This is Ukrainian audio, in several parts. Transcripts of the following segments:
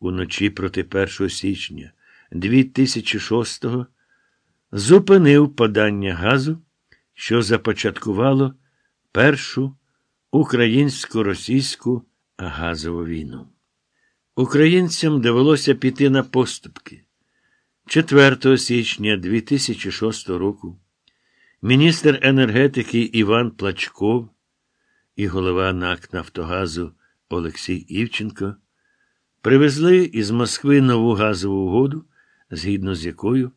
уночі проти 1 січня 2006-го зупинив подання газу, що започаткувало першу українсько-російську газову війну. Українцям довелося піти на поступки. 4 січня 2006 року міністр енергетики Іван Плачков і голова НАК Нафтогазу Олексій Івченко Привезли із Москви нову газову угоду, згідно з якою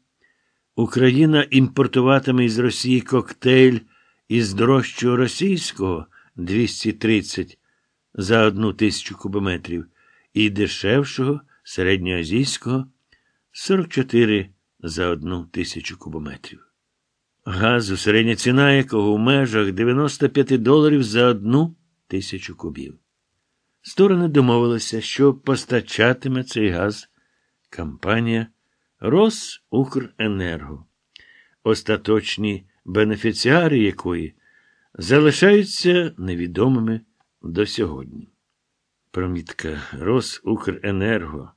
Україна імпортуватиме із Росії коктейль із дорожчого російського 230 за одну тисячу кубометрів і дешевшого середньоазійського 44 за одну тисячу кубометрів. Газу середня ціна якого в межах 95 доларів за одну тисячу кубів. Сторони домовилися, що постачатиме цей газ компанія Росукренерго, остаточні бенефіціари якої залишаються невідомими до сьогодні. Промітка Росукренерго,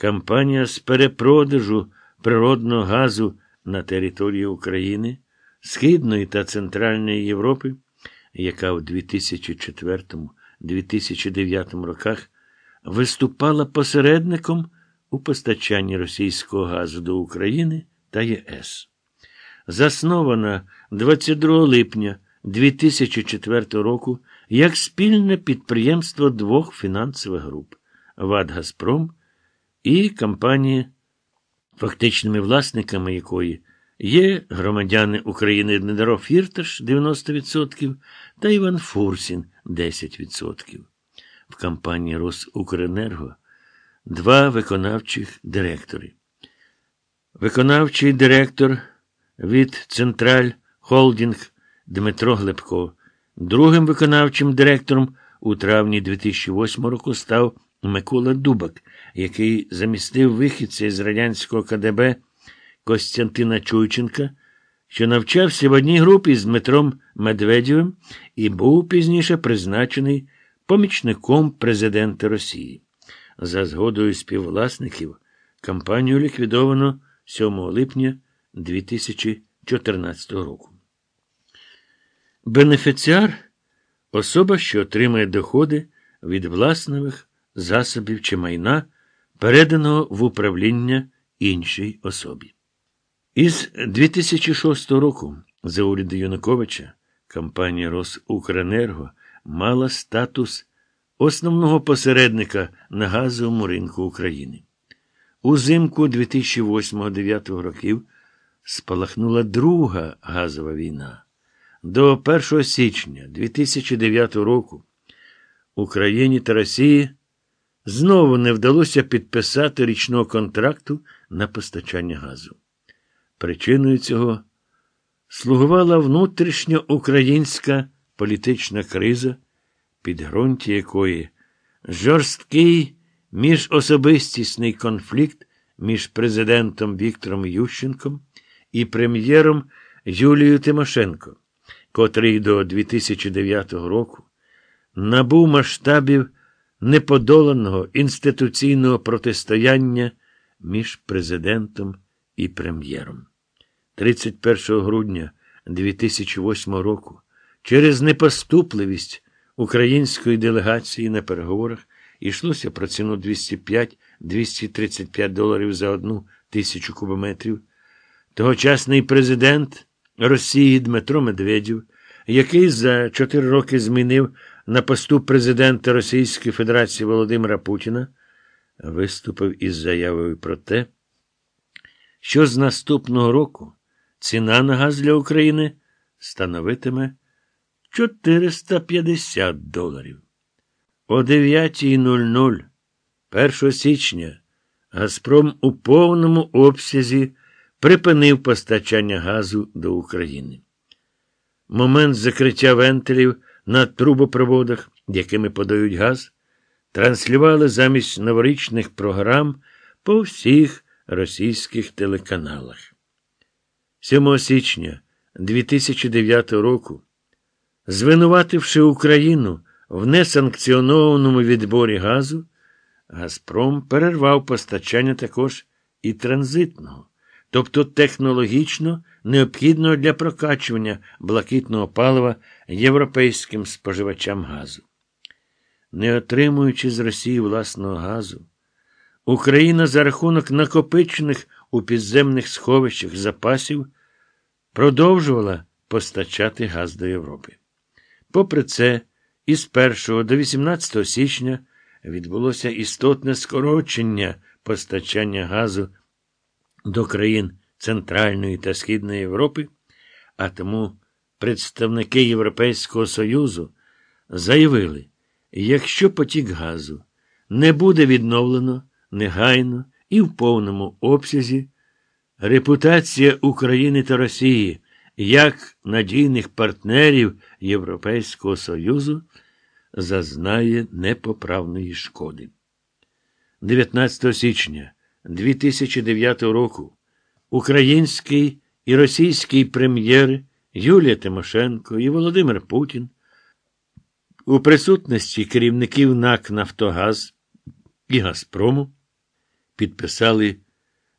компанія з перепродажу природного газу на території України, Східної та Центральної Європи, яка у 2004 році 2009 роках виступала посередником у постачанні російського газу до України та ЄС. Заснована 22 липня 2004 року як спільне підприємство двох фінансових груп ВАД Газпром і компанії, фактичними власниками якої Є громадяни України Днедаро Фірташ 90% та Іван Фурсін 10%. В компанії Росукренерго два виконавчих директори. Виконавчий директор від Централь Холдінг Дмитро Глебко. Другим виконавчим директором у травні 2008 року став Микола Дубак, який замістив вихідця із радянського КДБ. Костянтина Чуйченка, що навчався в одній групі з Дмитром Медведєвим і був пізніше призначений помічником президента Росії. За згодою співвласників кампанію ліквідовано 7 липня 2014 року. Бенефіціар особа, що отримує доходи від власних засобів чи майна, переданого в управління іншій особі. Із 2006 року за уряду Юнаковича компанія Росукренерго мала статус основного посередника на газовому ринку України. Узимку 2008 2009 років спалахнула друга газова війна. До 1 січня 2009 року Україні та Росії знову не вдалося підписати річного контракту на постачання газу. Причиною цього слугувала внутрішньоукраїнська політична криза, підґрунті якої жорсткий міжособистісний конфлікт між президентом Віктором Ющенком і прем'єром Юлією Тимошенко, котрий до 2009 року набув масштабів неподоланого інституційного протистояння між президентом і прем'єром. 31 грудня 2008 року через непоступливість української делегації на переговорах йшлося про ціну 205-235 доларів за одну тисячу кубометрів. Тогочасний президент Росії Дмитро Медведів, який за чотири роки змінив на посту президента Російської Федерації Володимира Путіна, виступив із заявою про те, що з наступного року ціна на газ для України становитиме 450 доларів. О 9.00 1 січня Газпром у повному обсязі припинив постачання газу до України. Момент закриття вентилів на трубопроводах, якими подають газ, транслювали замість новорічних програм по всіх російських телеканалах. 7 січня 2009 року, звинувативши Україну в несанкціонованому відборі газу, Газпром перервав постачання також і транзитного, тобто технологічно необхідного для прокачування блакитного палива європейським споживачам газу. Не отримуючи з Росії власного газу, Україна за рахунок накопичених у підземних сховищах запасів продовжувала постачати газ до Європи. Попри це, із 1 до 18 січня відбулося істотне скорочення постачання газу до країн Центральної та Східної Європи, а тому представники Європейського Союзу заявили: якщо потік газу не буде відновлено, негайно і в повному обсязі репутація України та Росії як надійних партнерів Європейського Союзу зазнає непоправної шкоди. 19 січня 2009 року український і російський прем'єр Юлія Тимошенко і Володимир Путін у присутності керівників НАК Нафтогаз і Газпрому підписали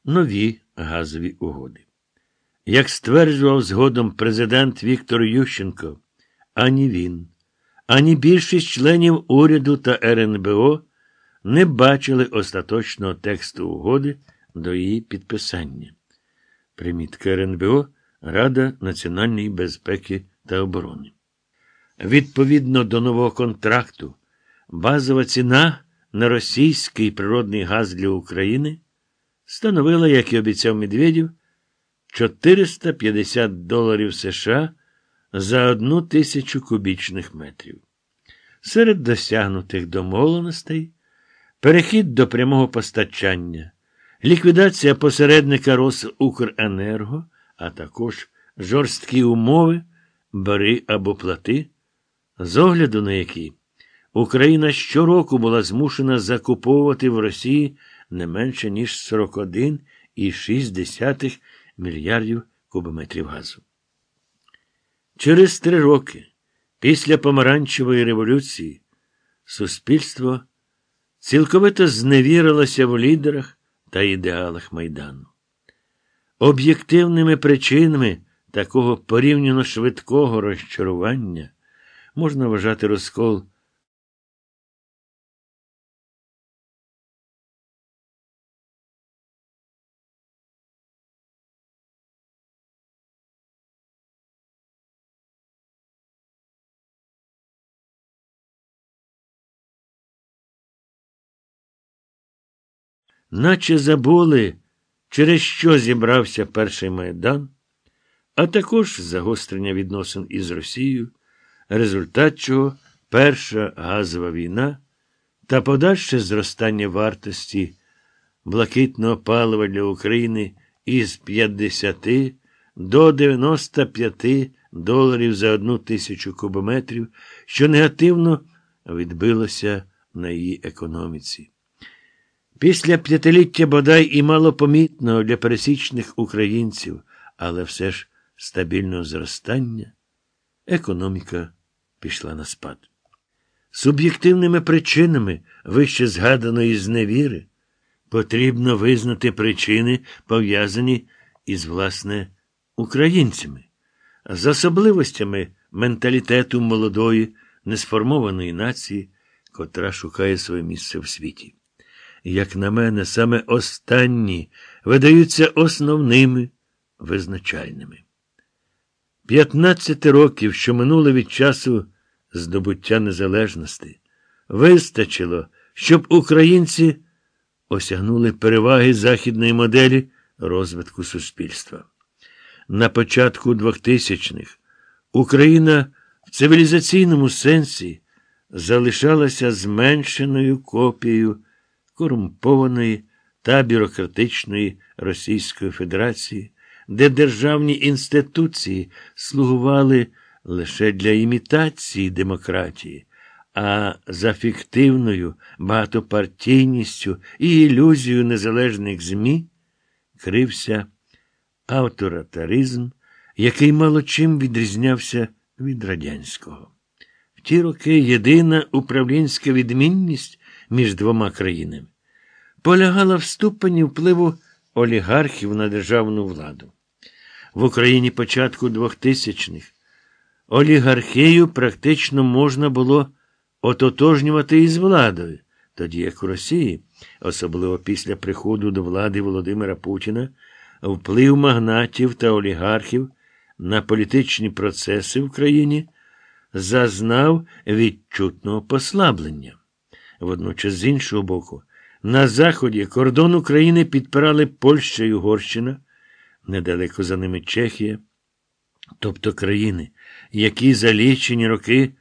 нові газові угоди. Як стверджував згодом президент Віктор Ющенко, ані він, ані більшість членів уряду та РНБО не бачили остаточного тексту угоди до її підписання. Примітка РНБО Рада національної безпеки та оборони. Відповідно до нового контракту, базова ціна на російський природний газ для України становила, як і обіцяв медведів, 450 доларів США за одну тисячу кубічних метрів. Серед досягнутих домовленостей перехід до прямого постачання, ліквідація посередника Росукренерго, а також жорсткі умови бери або плати, з огляду на який Україна щороку була змушена закуповувати в Росії не менше ніж 41,6 мільярдів кубометрів газу. Через три роки після Помаранчевої революції суспільство цілковито зневірилося в лідерах та ідеалах майдану. Об'єктивними причинами такого порівняно швидкого розчарування можна вважати розкол наче забули, через що зібрався перший майдан, а також загострення відносин із Росією, результат чого Перша газова війна та подальше зростання вартості блакитного палива для України із 50 до 95 доларів за одну тисячу кубометрів, що негативно відбилося на її економіці. Після п'ятиліття бодай і малопомітного для пересічних українців, але все ж стабільного зростання, економіка пішла на спад. Суб'єктивними причинами вище згаданої зневіри потрібно визнати причини, пов'язані із, власне, українцями, з особливостями менталітету молодої, несформованої нації, котра шукає своє місце в світі як на мене, саме останні видаються основними визначальними. П'ятнадцяти років, що минули від часу здобуття незалежності, вистачило, щоб українці осягнули переваги західної моделі розвитку суспільства. На початку 2000-х Україна в цивілізаційному сенсі залишалася зменшеною копією корумпованої та бюрократичної Російської Федерації, де державні інституції слугували лише для імітації демократії, а за фіктивною багатопартійністю і ілюзією незалежних ЗМІ крився авторитаризм, який мало чим відрізнявся від радянського. В ті роки єдина управлінська відмінність між двома країнами, полягала в ступені впливу олігархів на державну владу. В Україні початку 2000-х олігархію практично можна було ототожнювати із владою, тоді як у Росії, особливо після приходу до влади Володимира Путіна, вплив магнатів та олігархів на політичні процеси в країні зазнав відчутного послаблення. Водночас, з іншого боку, на заході кордон України підпирали Польща і Угорщина, недалеко за ними Чехія, тобто країни, які за лічені роки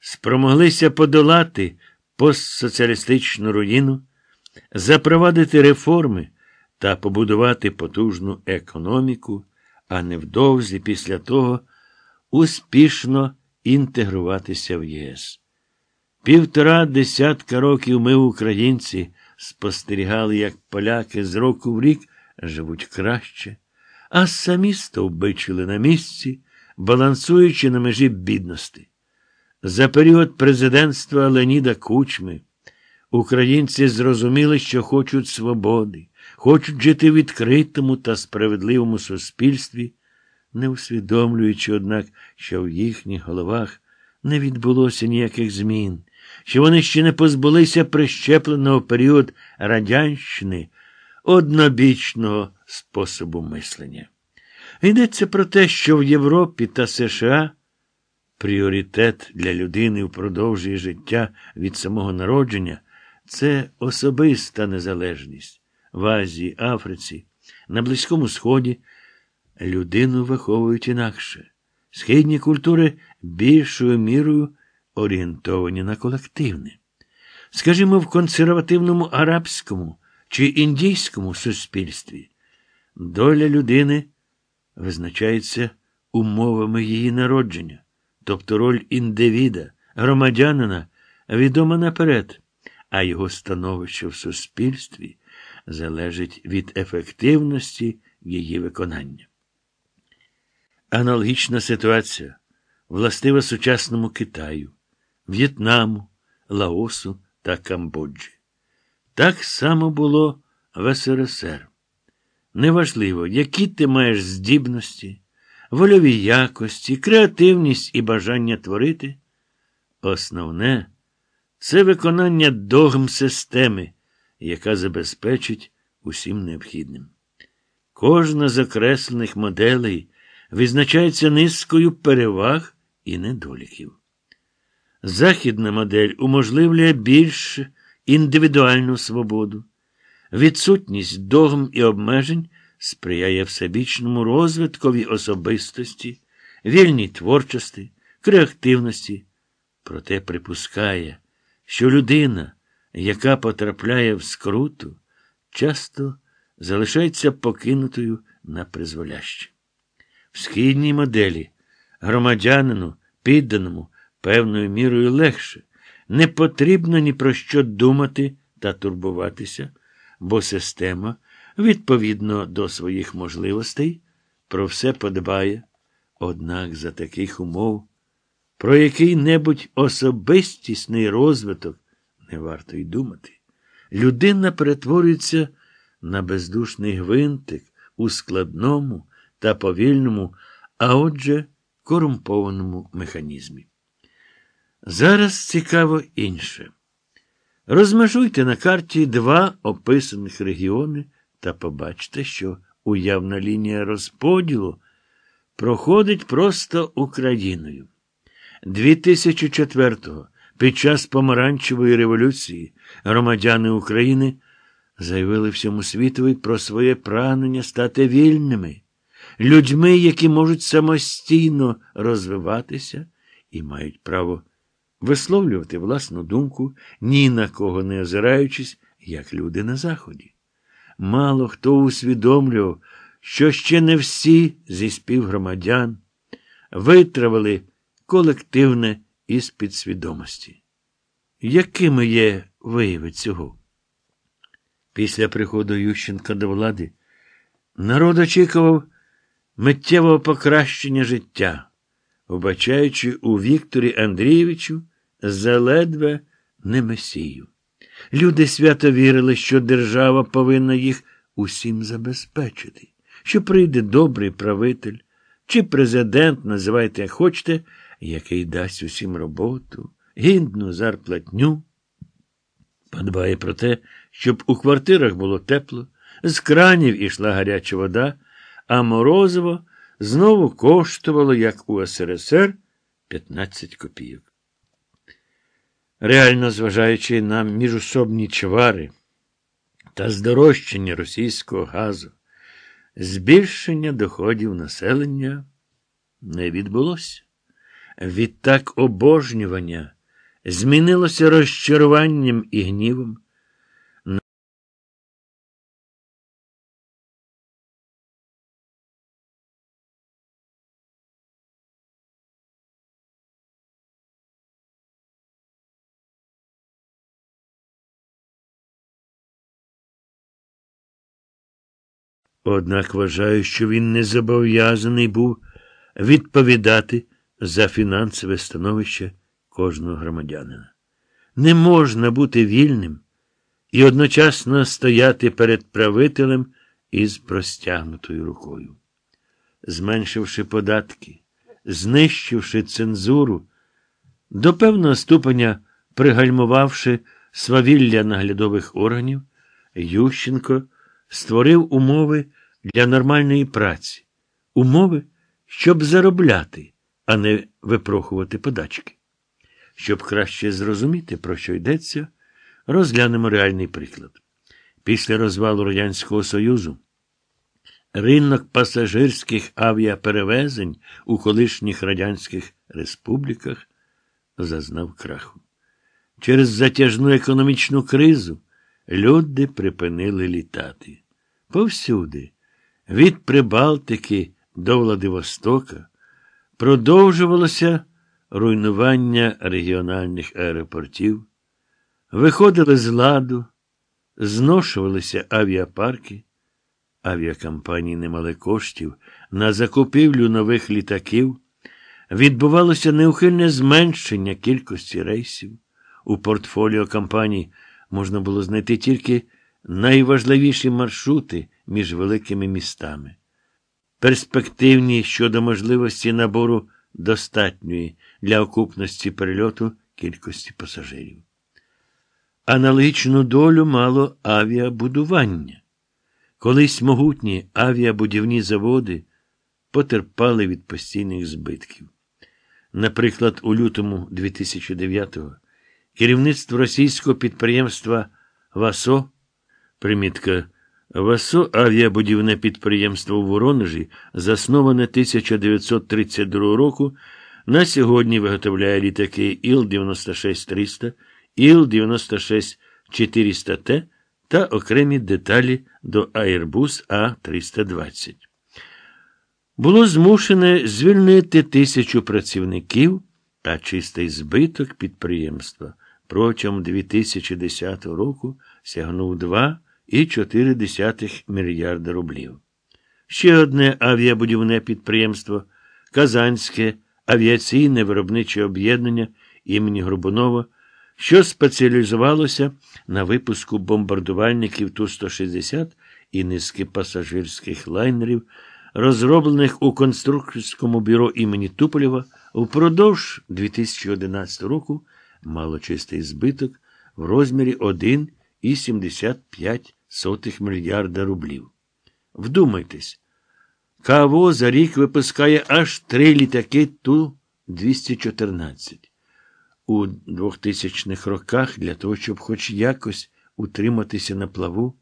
спромоглися подолати постсоціалістичну руїну, запровадити реформи та побудувати потужну економіку, а невдовзі після того успішно інтегруватися в ЄС. Півтора десятка років ми, українці, спостерігали, як поляки з року в рік живуть краще, а самі стовбичили на місці, балансуючи на межі бідності. За період президентства Леніда Кучми українці зрозуміли, що хочуть свободи, хочуть жити в відкритому та справедливому суспільстві, не усвідомлюючи, однак, що в їхніх головах не відбулося ніяких змін що вони ще не позбулися прищепленого період радянщини однобічного способу мислення. Йдеться про те, що в Європі та США пріоритет для людини впродовж її життя від самого народження це особиста незалежність в Азії, Африці, на Близькому Сході. Людину виховують інакше. Східні культури більшою мірою орієнтовані на колективне. Скажімо, в консервативному арабському чи індійському суспільстві доля людини визначається умовами її народження, тобто роль індивіда, громадянина відома наперед, а його становище в суспільстві залежить від ефективності її виконання. Аналогічна ситуація властива сучасному Китаю. В'єтнаму, Лаосу та Камбоджі. Так само було в СРСР. Неважливо, які ти маєш здібності, вольові якості, креативність і бажання творити. Основне це виконання догм системи, яка забезпечить усім необхідним. Кожна з окреслених моделей визначається низкою переваг і недоліків. Західна модель уможливлює більш індивідуальну свободу. Відсутність догм і обмежень сприяє всебічному розвиткові особистості, вільній творчості, креативності, проте припускає, що людина, яка потрапляє в скруту, часто залишається покинутою на призволяще. В східній моделі громадянину, підданому певною мірою легше. Не потрібно ні про що думати та турбуватися, бо система, відповідно до своїх можливостей, про все подбає. Однак за таких умов, про який-небудь особистісний розвиток не варто й думати. Людина перетворюється на бездушний гвинтик у складному та повільному, а отже, корумпованому механізмі. Зараз цікаво інше. Розмежуйте на карті два описаних регіони та побачте, що уявна лінія розподілу проходить просто Україною. 2004-го під час Помаранчевої революції громадяни України заявили всьому світові про своє прагнення стати вільними, людьми, які можуть самостійно розвиватися і мають право висловлювати власну думку, ні на кого не озираючись, як люди на Заході. Мало хто усвідомлював, що ще не всі зі співгромадян витравили колективне із підсвідомості. Якими є вияви цього? Після приходу Ющенка до влади народ очікував миттєвого покращення життя, вбачаючи у Вікторі Андрійовичу заледве не месію. Люди свято вірили, що держава повинна їх усім забезпечити, що прийде добрий правитель чи президент, називайте, як хочете, який дасть усім роботу, гідну зарплатню. Подбає про те, щоб у квартирах було тепло, з кранів ішла гаряча вода, а морозиво знову коштувало, як у СРСР, 15 копійок реально зважаючи на міжусобні чвари та здорожчання російського газу, збільшення доходів населення не відбулося. Відтак обожнювання змінилося розчаруванням і гнівом. Однак вважаю, що він не зобов'язаний був відповідати за фінансове становище кожного громадянина. Не можна бути вільним і одночасно стояти перед правителем із простягнутою рукою. Зменшивши податки, знищивши цензуру, до певного ступеня пригальмувавши свавілля наглядових органів, Ющенко створив умови для нормальної праці, умови, щоб заробляти, а не випрохувати подачки. Щоб краще зрозуміти, про що йдеться, розглянемо реальний приклад. Після розвалу Радянського Союзу ринок пасажирських авіаперевезень у колишніх радянських республіках зазнав краху. Через затяжну економічну кризу люди припинили літати повсюди, від Прибалтики до Владивостока, продовжувалося руйнування регіональних аеропортів, виходили з ладу, зношувалися авіапарки. Авіакомпанії не мали коштів на закупівлю нових літаків. Відбувалося неухильне зменшення кількості рейсів. У портфоліо компаній можна було знайти тільки найважливіші маршрути між великими містами, перспективні щодо можливості набору достатньої для окупності перельоту кількості пасажирів. Аналогічну долю мало авіабудування. Колись могутні авіабудівні заводи потерпали від постійних збитків. Наприклад, у лютому 2009-го керівництво російського підприємства ВАСО Примітка. Васо авіабудівне підприємство в Воронежі, засноване 1932 року, на сьогодні виготовляє літаки Іл-96-300, Іл-96-400Т та окремі деталі до Airbus А320. Було змушене звільнити тисячу працівників та чистий збиток підприємства протягом 2010 року сягнув 2 і 4,4 мільярда рублів. Ще одне авіабудівне підприємство Казанське авіаційне виробниче об'єднання імені Горбунова, що спеціалізувалося на випуску бомбардувальників Ту-160 і низки пасажирських лайнерів, розроблених у конструкторському бюро імені Туполєва, впродовж 2011 року мало чистий збиток в розмірі 1,75 сотих мільярда рублів. Вдумайтесь, КАВО за рік випускає аж три літаки ту 214 у 2000-х роках для того, щоб хоч якось утриматися на плаву.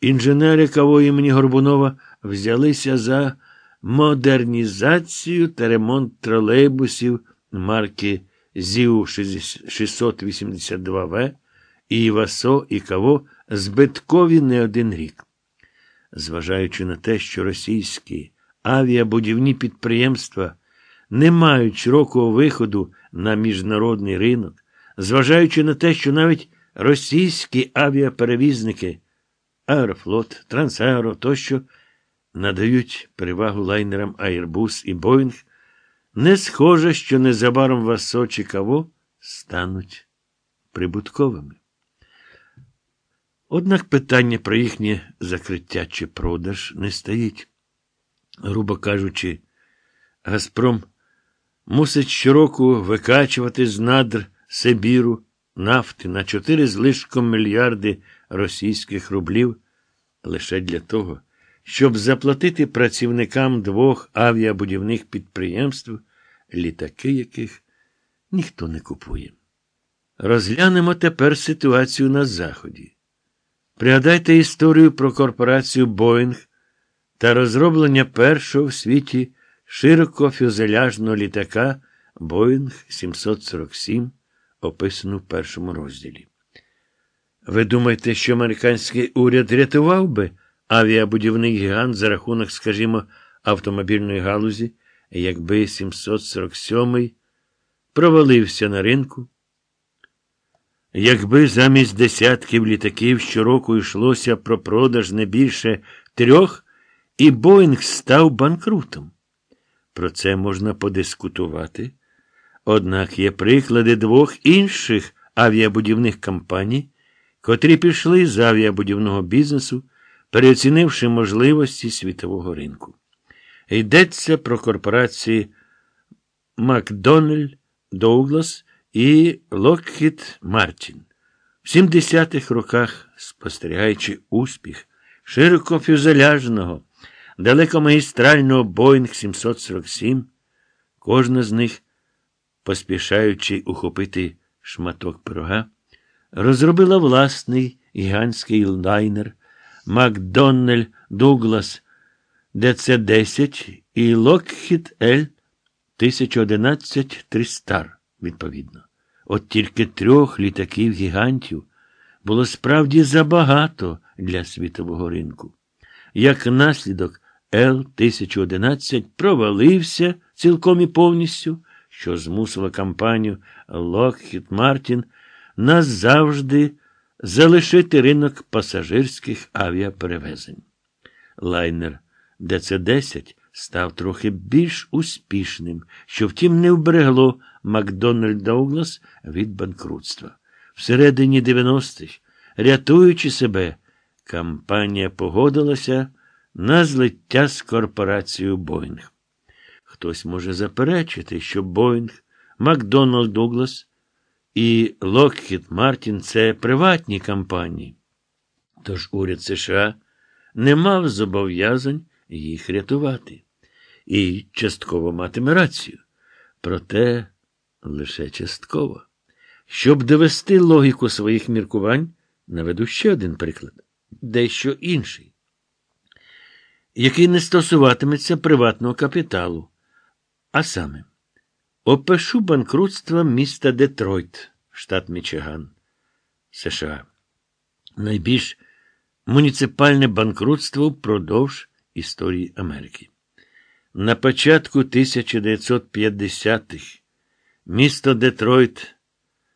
Інженери КАВО імені Горбунова взялися за модернізацію та ремонт тролейбусів марки ЗІУ 682В і ІВАСО і КАВО збиткові не один рік. Зважаючи на те, що російські авіабудівні підприємства не мають широкого виходу на міжнародний ринок, зважаючи на те, що навіть російські авіаперевізники Аерофлот, Трансаеро тощо надають перевагу лайнерам Airbus і Boeing, не схоже, що незабаром вас Сочі Каво стануть прибутковими. Однак питання про їхнє закриття чи продаж не стоїть. Грубо кажучи, Газпром мусить щороку викачувати з надр Сибіру нафти на 4 з лишком мільярди російських рублів лише для того, щоб заплатити працівникам двох авіабудівних підприємств, літаки яких ніхто не купує. Розглянемо тепер ситуацію на Заході. Пригадайте історію про корпорацію Боїнг та розроблення першого в світі широкофюзеляжного літака Боїнг 747, описану в першому розділі. Ви думаєте, що американський уряд рятував би авіабудівний гігант за рахунок, скажімо, автомобільної галузі, якби 747 й провалився на ринку? Якби замість десятків літаків щороку йшлося про продаж не більше трьох, і Боїнг став банкрутом. Про це можна подискутувати. Однак є приклади двох інших авіабудівних компаній, котрі пішли з авіабудівного бізнесу, переоцінивши можливості світового ринку. Йдеться про корпорації Макдональд Доуглас і Локхіт Мартін. В 70-х роках, спостерігаючи успіх широко фюзеляжного, далекомагістрального Боїнг 747, кожна з них, поспішаючи ухопити шматок пирога, розробила власний гігантський лайнер Макдоннель Дуглас ДЦ-10 і Локхіт Л 1011 тристар відповідно. От тільки трьох літаків гігантів було справді забагато для світового ринку. Як наслідок, Л-1011 провалився цілком і повністю, що змусило компанію Lockheed Martin назавжди залишити ринок пасажирських авіаперевезень. Лайнер ДЦ-10 став трохи більш успішним, що, втім, не вберегло. Макдональд Доуглас від банкрутства. Всередині 90-х, рятуючи себе, компанія погодилася на злиття з корпорацією Боїнг. Хтось може заперечити, що Боїнг, Макдональд Дуглас і Локхід Мартін це приватні компанії. Тож уряд США не мав зобов'язань їх рятувати і частково матиме рацію. Проте лише частково. Щоб довести логіку своїх міркувань, наведу ще один приклад дещо інший, який не стосуватиметься приватного капіталу. А саме, опишу банкрутство міста Детройт, штат Мічиган, США. Найбільш муніципальне банкрутство впродовж історії Америки. На початку 1950-х Місто Детройт,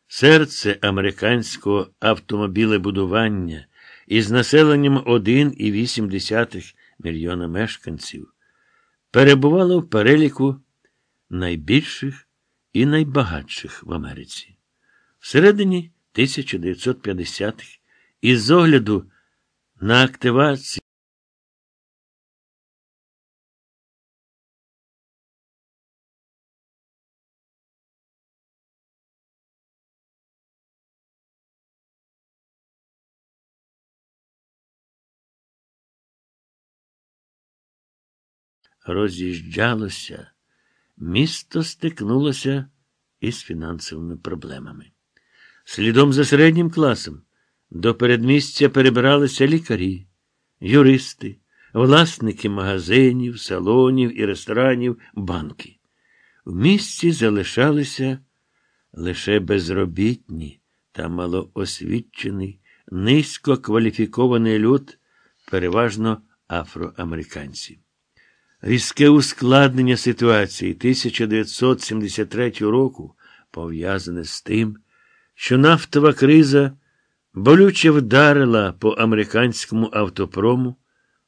серце американського автомобілебудування із населенням 1,8 мільйона мешканців, перебувало в переліку найбільших і найбагатших в Америці. Всередині 1950-х, із огляду на активацію. роз'їжджалося, місто стикнулося із фінансовими проблемами. Слідом за середнім класом до передмістя перебиралися лікарі, юристи, власники магазинів, салонів і ресторанів, банки. В місті залишалися лише безробітні та малоосвічений, низько кваліфікований люд, переважно афроамериканці. Різке ускладнення ситуації 1973 року пов'язане з тим, що нафтова криза болюче вдарила по американському автопрому,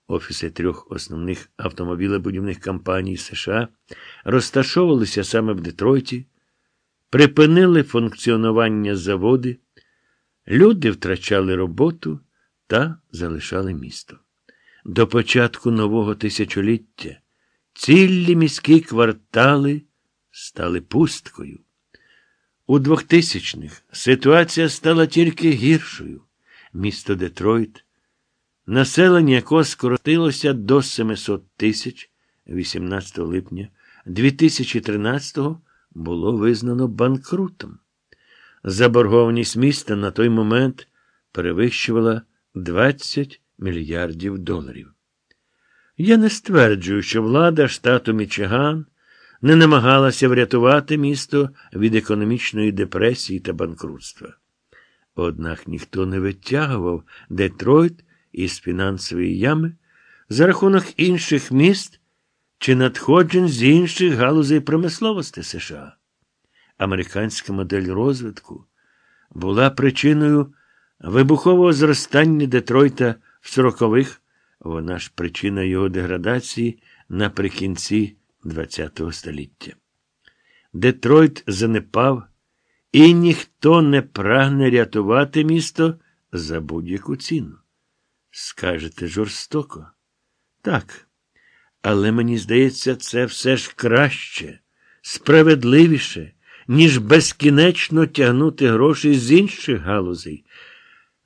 офіси трьох основних автомобілебудівних компаній США розташовувалися саме в Детройті, припинили функціонування заводи, люди втрачали роботу та залишали місто. До початку нового тисячоліття. Цілі міські квартали стали пусткою. У 2000-х ситуація стала тільки гіршою. Місто Детройт, населення якого скоротилося до 700 тисяч 18 липня 2013-го було визнано банкрутом. Заборгованість міста на той момент перевищувала 20 мільярдів доларів. Я не стверджую, що влада штату Мічиган не намагалася врятувати місто від економічної депресії та банкрутства. Однак ніхто не витягував Детройт із фінансової ями за рахунок інших міст чи надходжень з інших галузей промисловості США. Американська модель розвитку була причиною вибухового зростання Детройта в 40-х вона ж причина його деградації наприкінці ХХ століття. Детройт занепав, і ніхто не прагне рятувати місто за будь-яку ціну. Скажете жорстоко. Так. Але мені здається, це все ж краще, справедливіше, ніж безкінечно тягнути гроші з інших галузей.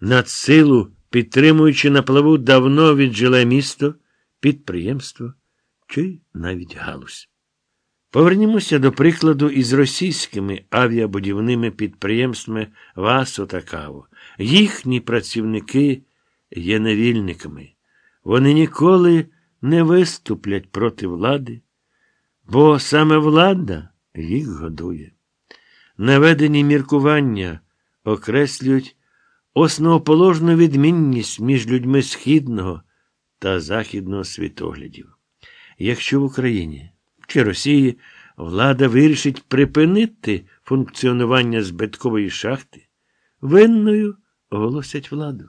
На силу підтримуючи на плаву давно віджиле місто, підприємство чи навіть галузь. Повернімося до прикладу із російськими авіабудівними підприємствами Васо та Каво. Їхні працівники є невільниками. Вони ніколи не виступлять проти влади, бо саме влада їх годує. Наведені міркування окреслюють основоположну відмінність між людьми східного та західного світоглядів. Якщо в Україні чи Росії влада вирішить припинити функціонування збиткової шахти, винною оголосять владу.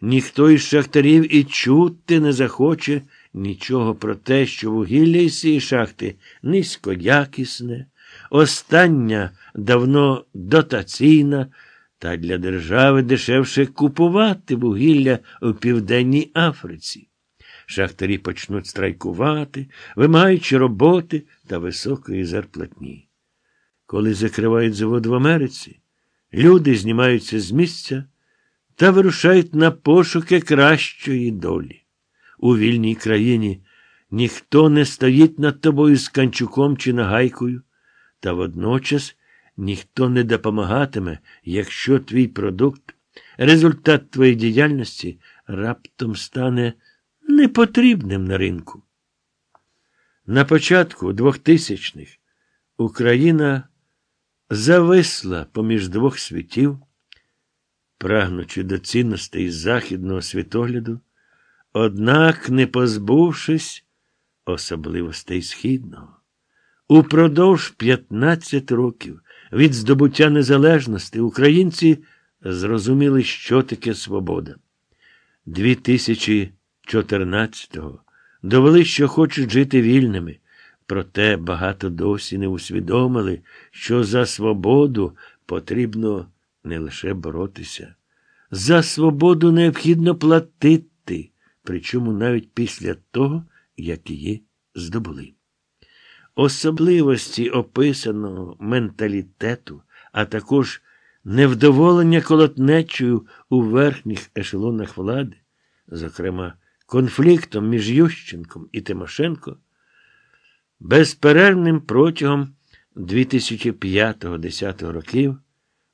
Ніхто із шахтарів і чути не захоче нічого про те, що вугілля із цієї шахти низькоякісне, остання давно дотаційна. Та для держави дешевше купувати вугілля у Південній Африці. Шахтарі почнуть страйкувати, вимагаючи роботи та високої зарплатні. Коли закривають завод в Америці, люди знімаються з місця та вирушають на пошуки кращої долі. У вільній країні ніхто не стоїть над тобою з канчуком чи нагайкою, та водночас. Ніхто не допомагатиме, якщо твій продукт, результат твоєї діяльності раптом стане непотрібним на ринку. На початку 2000-х Україна зависла поміж двох світів, прагнучи до цінностей західного світогляду, однак не позбувшись особливостей східного. Упродовж 15 років від здобуття незалежності українці зрозуміли, що таке свобода. 2014-го довели, що хочуть жити вільними, проте багато досі не усвідомили, що за свободу потрібно не лише боротися. За свободу необхідно платити, причому навіть після того, як її здобули. Особливості описаного менталітету, а також невдоволення колотнечою у верхніх ешелонах влади, зокрема, конфліктом між Ющенком і Тимошенко, безперервним протягом 2005 10 років,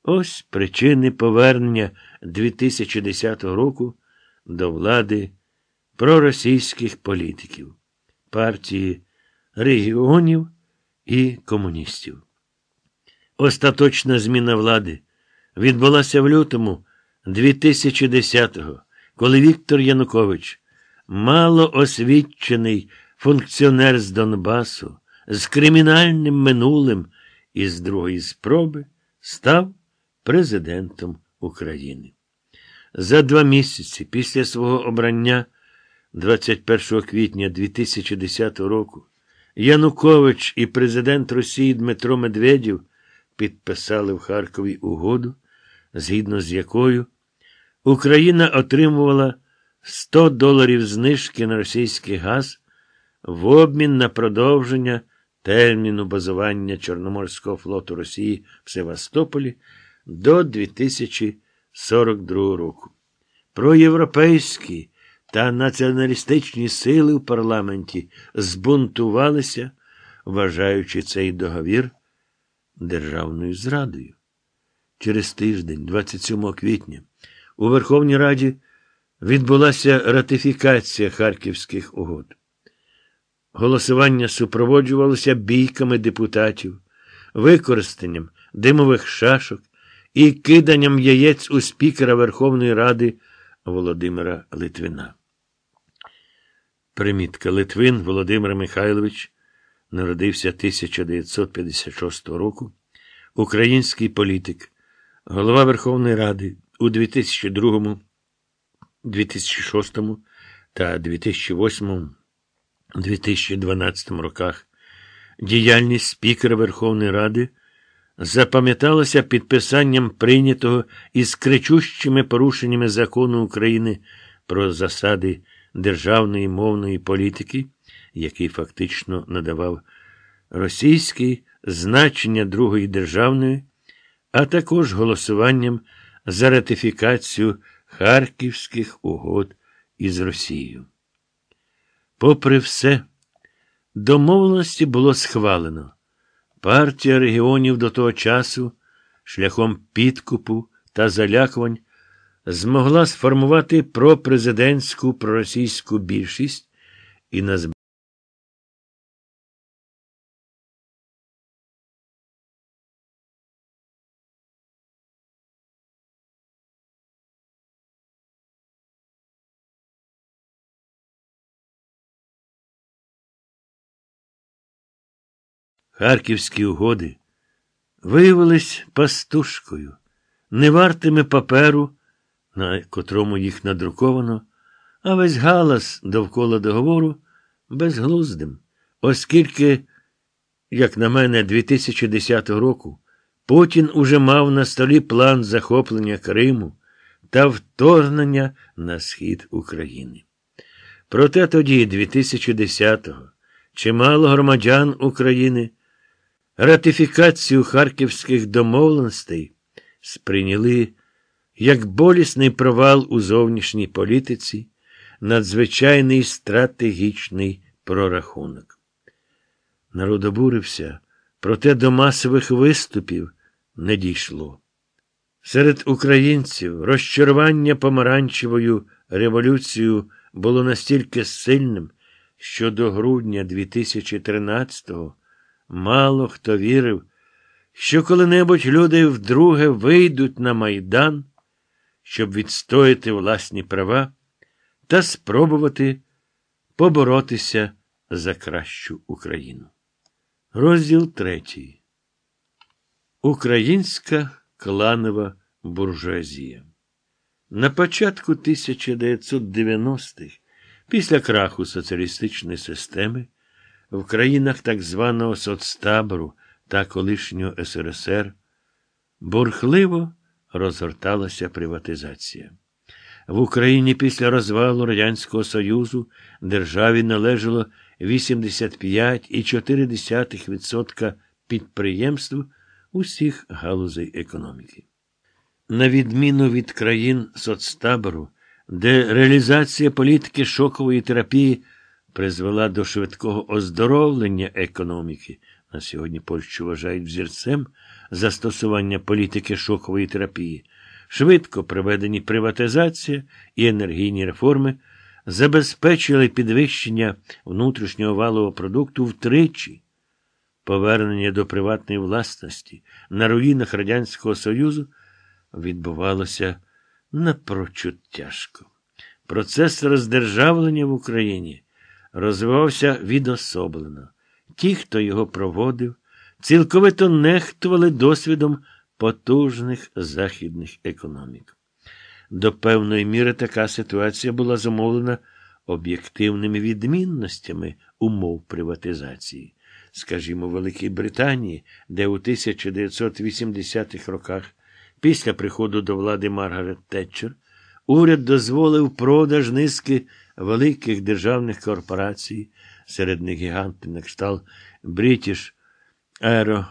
ось причини повернення 2010 року до влади проросійських політиків партії регіонів і комуністів. Остаточна зміна влади відбулася в лютому 2010-го, коли Віктор Янукович, малоосвідчений функціонер з Донбасу, з кримінальним минулим і з другої спроби, став президентом України. За два місяці після свого обрання 21 квітня 2010 року Янукович і президент Росії Дмитро Медведів підписали в Харкові угоду, згідно з якою Україна отримувала 100 доларів знижки на російський газ в обмін на продовження терміну базування Чорноморського флоту Росії в Севастополі до 2042 року. Про європейський та націоналістичні сили в парламенті збунтувалися, вважаючи цей договір державною зрадою. Через тиждень, 27 квітня, у Верховній Раді відбулася ратифікація харківських угод. Голосування супроводжувалося бійками депутатів, використанням димових шашок і киданням яєць у спікера Верховної Ради Володимира Литвина. Примітка Литвин Володимир Михайлович народився 1956 року. Український політик, голова Верховної Ради у 2002, 2006 та 2008, 2012 роках. Діяльність спікера Верховної Ради запам'яталася підписанням прийнятого із кричущими порушеннями закону України про засади державної мовної політики, який фактично надавав російській значення другої державної, а також голосуванням за ратифікацію харківських угод із Росією. Попри все, домовленості було схвалено. Партія регіонів до того часу шляхом підкупу та залякувань змогла сформувати пропрезидентську проросійську більшість і назбирати. Харківські угоди виявились пастушкою, не вартими паперу на котрому їх надруковано, а весь галас довкола договору безглуздим, оскільки, як на мене, 2010 року Путін уже мав на столі план захоплення Криму та вторгнення на схід України. Проте тоді, 2010-го, чимало громадян України ратифікацію харківських домовленостей сприйняли як болісний провал у зовнішній політиці, надзвичайний стратегічний прорахунок. Народ обурився, проте до масових виступів не дійшло. Серед українців розчарування помаранчевою революцією було настільки сильним, що до грудня 2013-го мало хто вірив, що коли-небудь люди вдруге вийдуть на майдан щоб відстояти власні права та спробувати поборотися за кращу Україну. Розділ третій. Українська кланова буржуазія. На початку 1990-х, після краху соціалістичної системи, в країнах так званого соцтабору та колишнього СРСР бурхливо розгорталася приватизація. В Україні після розвалу Радянського Союзу державі належало 85,4% підприємств усіх галузей економіки. На відміну від країн соцтабору, де реалізація політики шокової терапії призвела до швидкого оздоровлення економіки, на сьогодні Польщу вважають взірцем застосування політики шокової терапії, швидко проведені приватизація і енергійні реформи забезпечили підвищення внутрішнього валового продукту втричі, повернення до приватної власності на руїнах Радянського Союзу відбувалося напрочуд тяжко. Процес роздержавлення в Україні розвивався відособлено. Ті, хто його проводив, цілковито нехтували досвідом потужних західних економік. До певної міри така ситуація була замовлена об'єктивними відмінностями умов приватизації. Скажімо, в Великій Британії, де у 1980-х роках, після приходу до влади Маргарет Тетчер, уряд дозволив продаж низки великих державних корпорацій, серед них гіганти на кшталт British Aero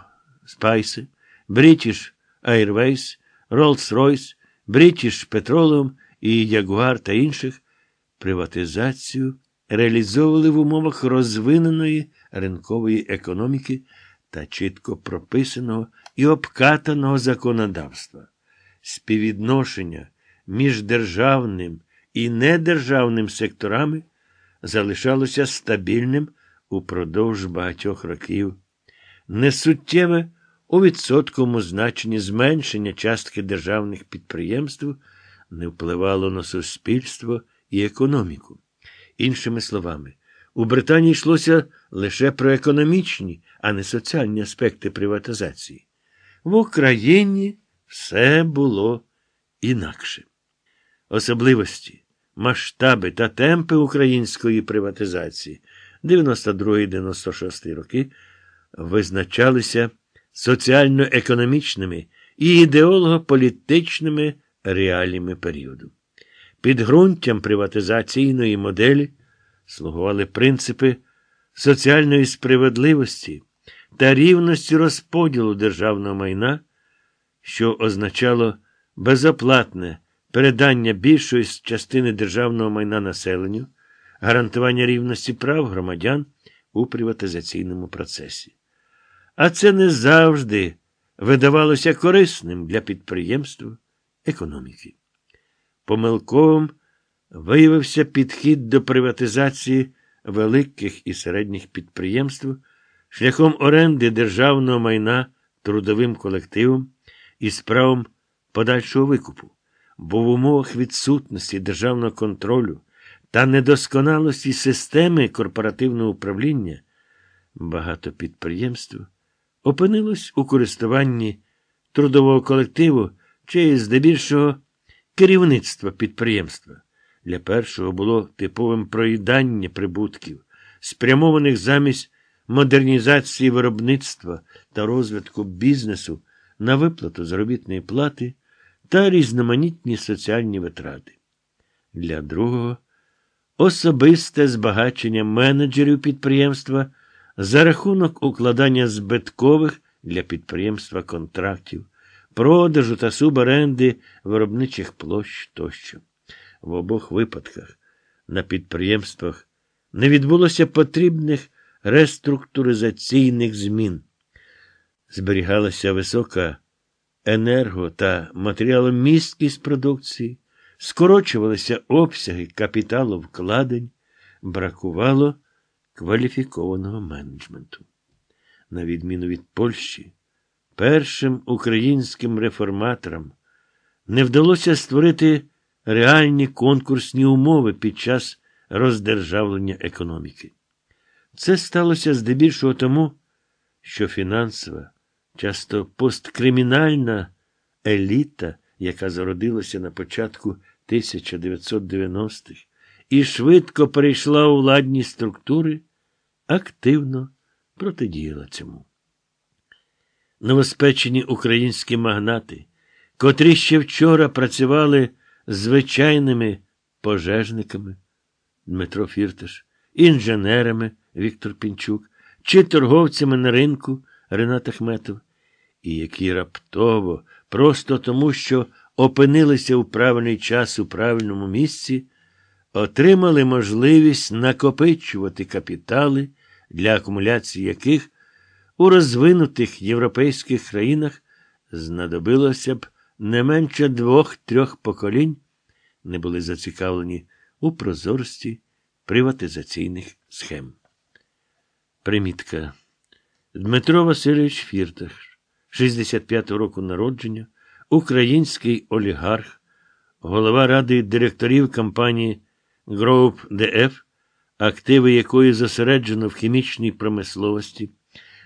Spice, British Airways, Rolls-Royce, British Petroleum і Jaguar та інших приватизацію реалізовували в умовах розвиненої ринкової економіки та чітко прописаного і обкатаного законодавства. Співвідношення між державним і недержавним секторами залишалося стабільним упродовж багатьох років несуттєве у відсотковому значенні зменшення частки державних підприємств не впливало на суспільство і економіку. Іншими словами, у Британії йшлося лише про економічні, а не соціальні аспекти приватизації. В Україні все було інакше. Особливості, масштаби та темпи української приватизації 92-96 роки визначалися соціально-економічними і ідеолого-політичними реаліями періоду. Підґрунтям приватизаційної моделі слугували принципи соціальної справедливості та рівності розподілу державного майна, що означало безоплатне передання більшої частини державного майна населенню, гарантування рівності прав громадян у приватизаційному процесі а це не завжди видавалося корисним для підприємства економіки. Помилковим виявився підхід до приватизації великих і середніх підприємств шляхом оренди державного майна трудовим колективом і справом подальшого викупу, бо в умовах відсутності державного контролю та недосконалості системи корпоративного управління багато підприємств опинилось у користуванні трудового колективу чи, здебільшого, керівництва підприємства. Для першого було типовим проїдання прибутків, спрямованих замість модернізації виробництва та розвитку бізнесу на виплату заробітної плати та різноманітні соціальні витрати. Для другого особисте збагачення менеджерів підприємства за рахунок укладання збиткових для підприємства контрактів, продажу та суборенди виробничих площ тощо. В обох випадках на підприємствах не відбулося потрібних реструктуризаційних змін. Зберігалася висока енерго та матеріаломісткість продукції, скорочувалися обсяги капіталу вкладень, бракувало кваліфікованого менеджменту. На відміну від Польщі, першим українським реформаторам не вдалося створити реальні конкурсні умови під час роздержавлення економіки. Це сталося здебільшого тому, що фінансова, часто посткримінальна еліта, яка зародилася на початку 1990-х, і швидко перейшла у владні структури, активно протидіяла цьому. Новоспечені українські магнати, котрі ще вчора працювали звичайними пожежниками Дмитро Фірташ, інженерами Віктор Пінчук, чи торговцями на ринку Ренат Ахметов, і які раптово, просто тому, що опинилися у правильний час у правильному місці отримали можливість накопичувати капітали, для акумуляції яких у розвинутих європейських країнах знадобилося б не менше двох-трьох поколінь, не були зацікавлені у прозорості приватизаційних схем. Примітка. Дмитро Васильович Фіртах, 65-го року народження, український олігарх, голова ради директорів компанії Гроуп ДФ, активи якої зосереджено в хімічній промисловості,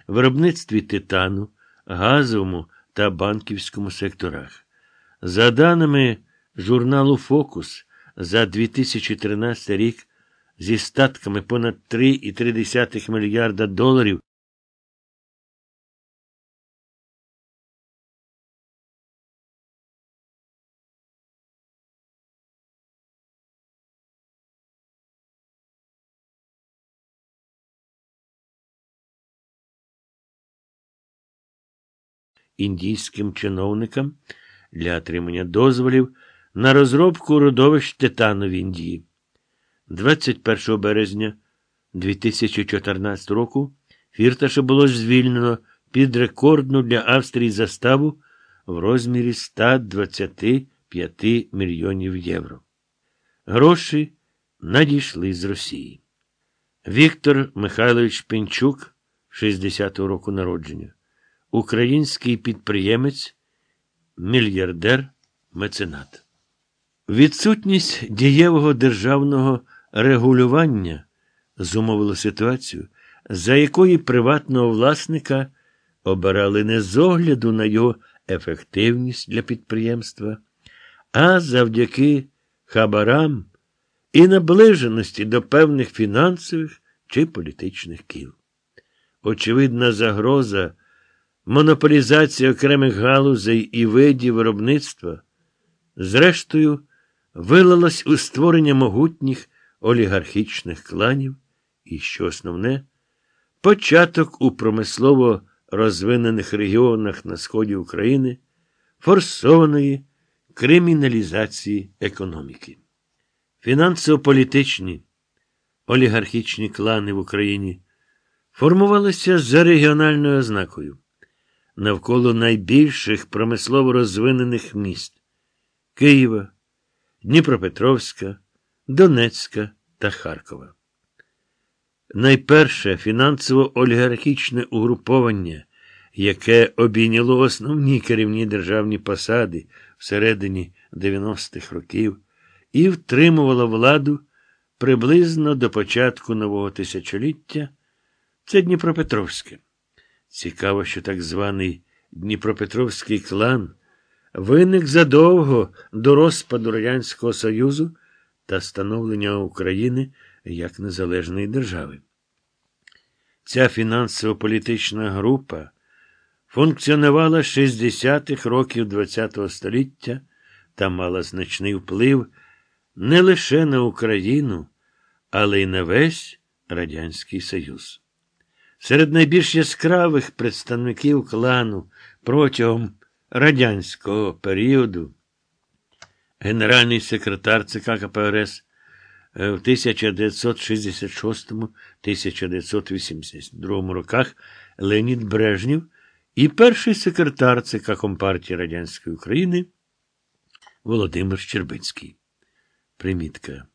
виробництві титану, газовому та банківському секторах. За даними журналу Фокус за 2013 рік зі статками понад 3,3 мільярда доларів. індійським чиновникам для отримання дозволів на розробку родовищ титану в Індії. 21 березня 2014 року Фірташа було звільнено під рекордну для Австрії заставу в розмірі 125 мільйонів євро. Гроші надійшли з Росії. Віктор Михайлович Пінчук, 60-го року народження український підприємець, мільярдер, меценат. Відсутність дієвого державного регулювання зумовило ситуацію, за якої приватного власника обирали не з огляду на його ефективність для підприємства, а завдяки хабарам і наближеності до певних фінансових чи політичних кіл. Очевидна загроза. Монополізація окремих галузей і видів виробництва, зрештою, вилилась у створення могутніх олігархічних кланів і, що основне, початок у промислово розвинених регіонах на сході України форсованої криміналізації економіки. Фінансово-політичні олігархічні клани в Україні формувалися за регіональною ознакою навколо найбільших промислово розвинених міст Києва, Дніпропетровська, Донецька та Харкова. Найперше фінансово олігархічне угруповання, яке обійняло основні керівні державні посади всередині 90-х років, і втримувало владу приблизно до початку нового тисячоліття, це Дніпропетровське. Цікаво, що так званий Дніпропетровський клан виник задовго до розпаду Радянського Союзу та становлення України як незалежної держави. Ця фінансово-політична група функціонувала 60-х років ХХ століття та мала значний вплив не лише на Україну, але й на весь Радянський Союз. Серед найбільш яскравих представників клану протягом радянського періоду генеральний секретар ЦК КПРС е, в 1966-1982 роках Леонід Брежнів і перший секретар ЦК Компартії Радянської України Володимир Щербицький. Примітка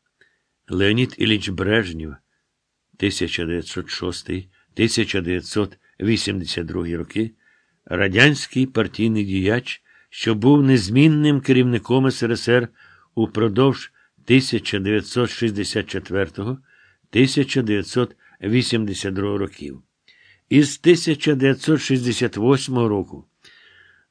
Леонід Ілліч Брежнів 1906 1982 роки радянський партійний діяч, що був незмінним керівником СРСР упродовж 1964 1982 років. Із 1968 року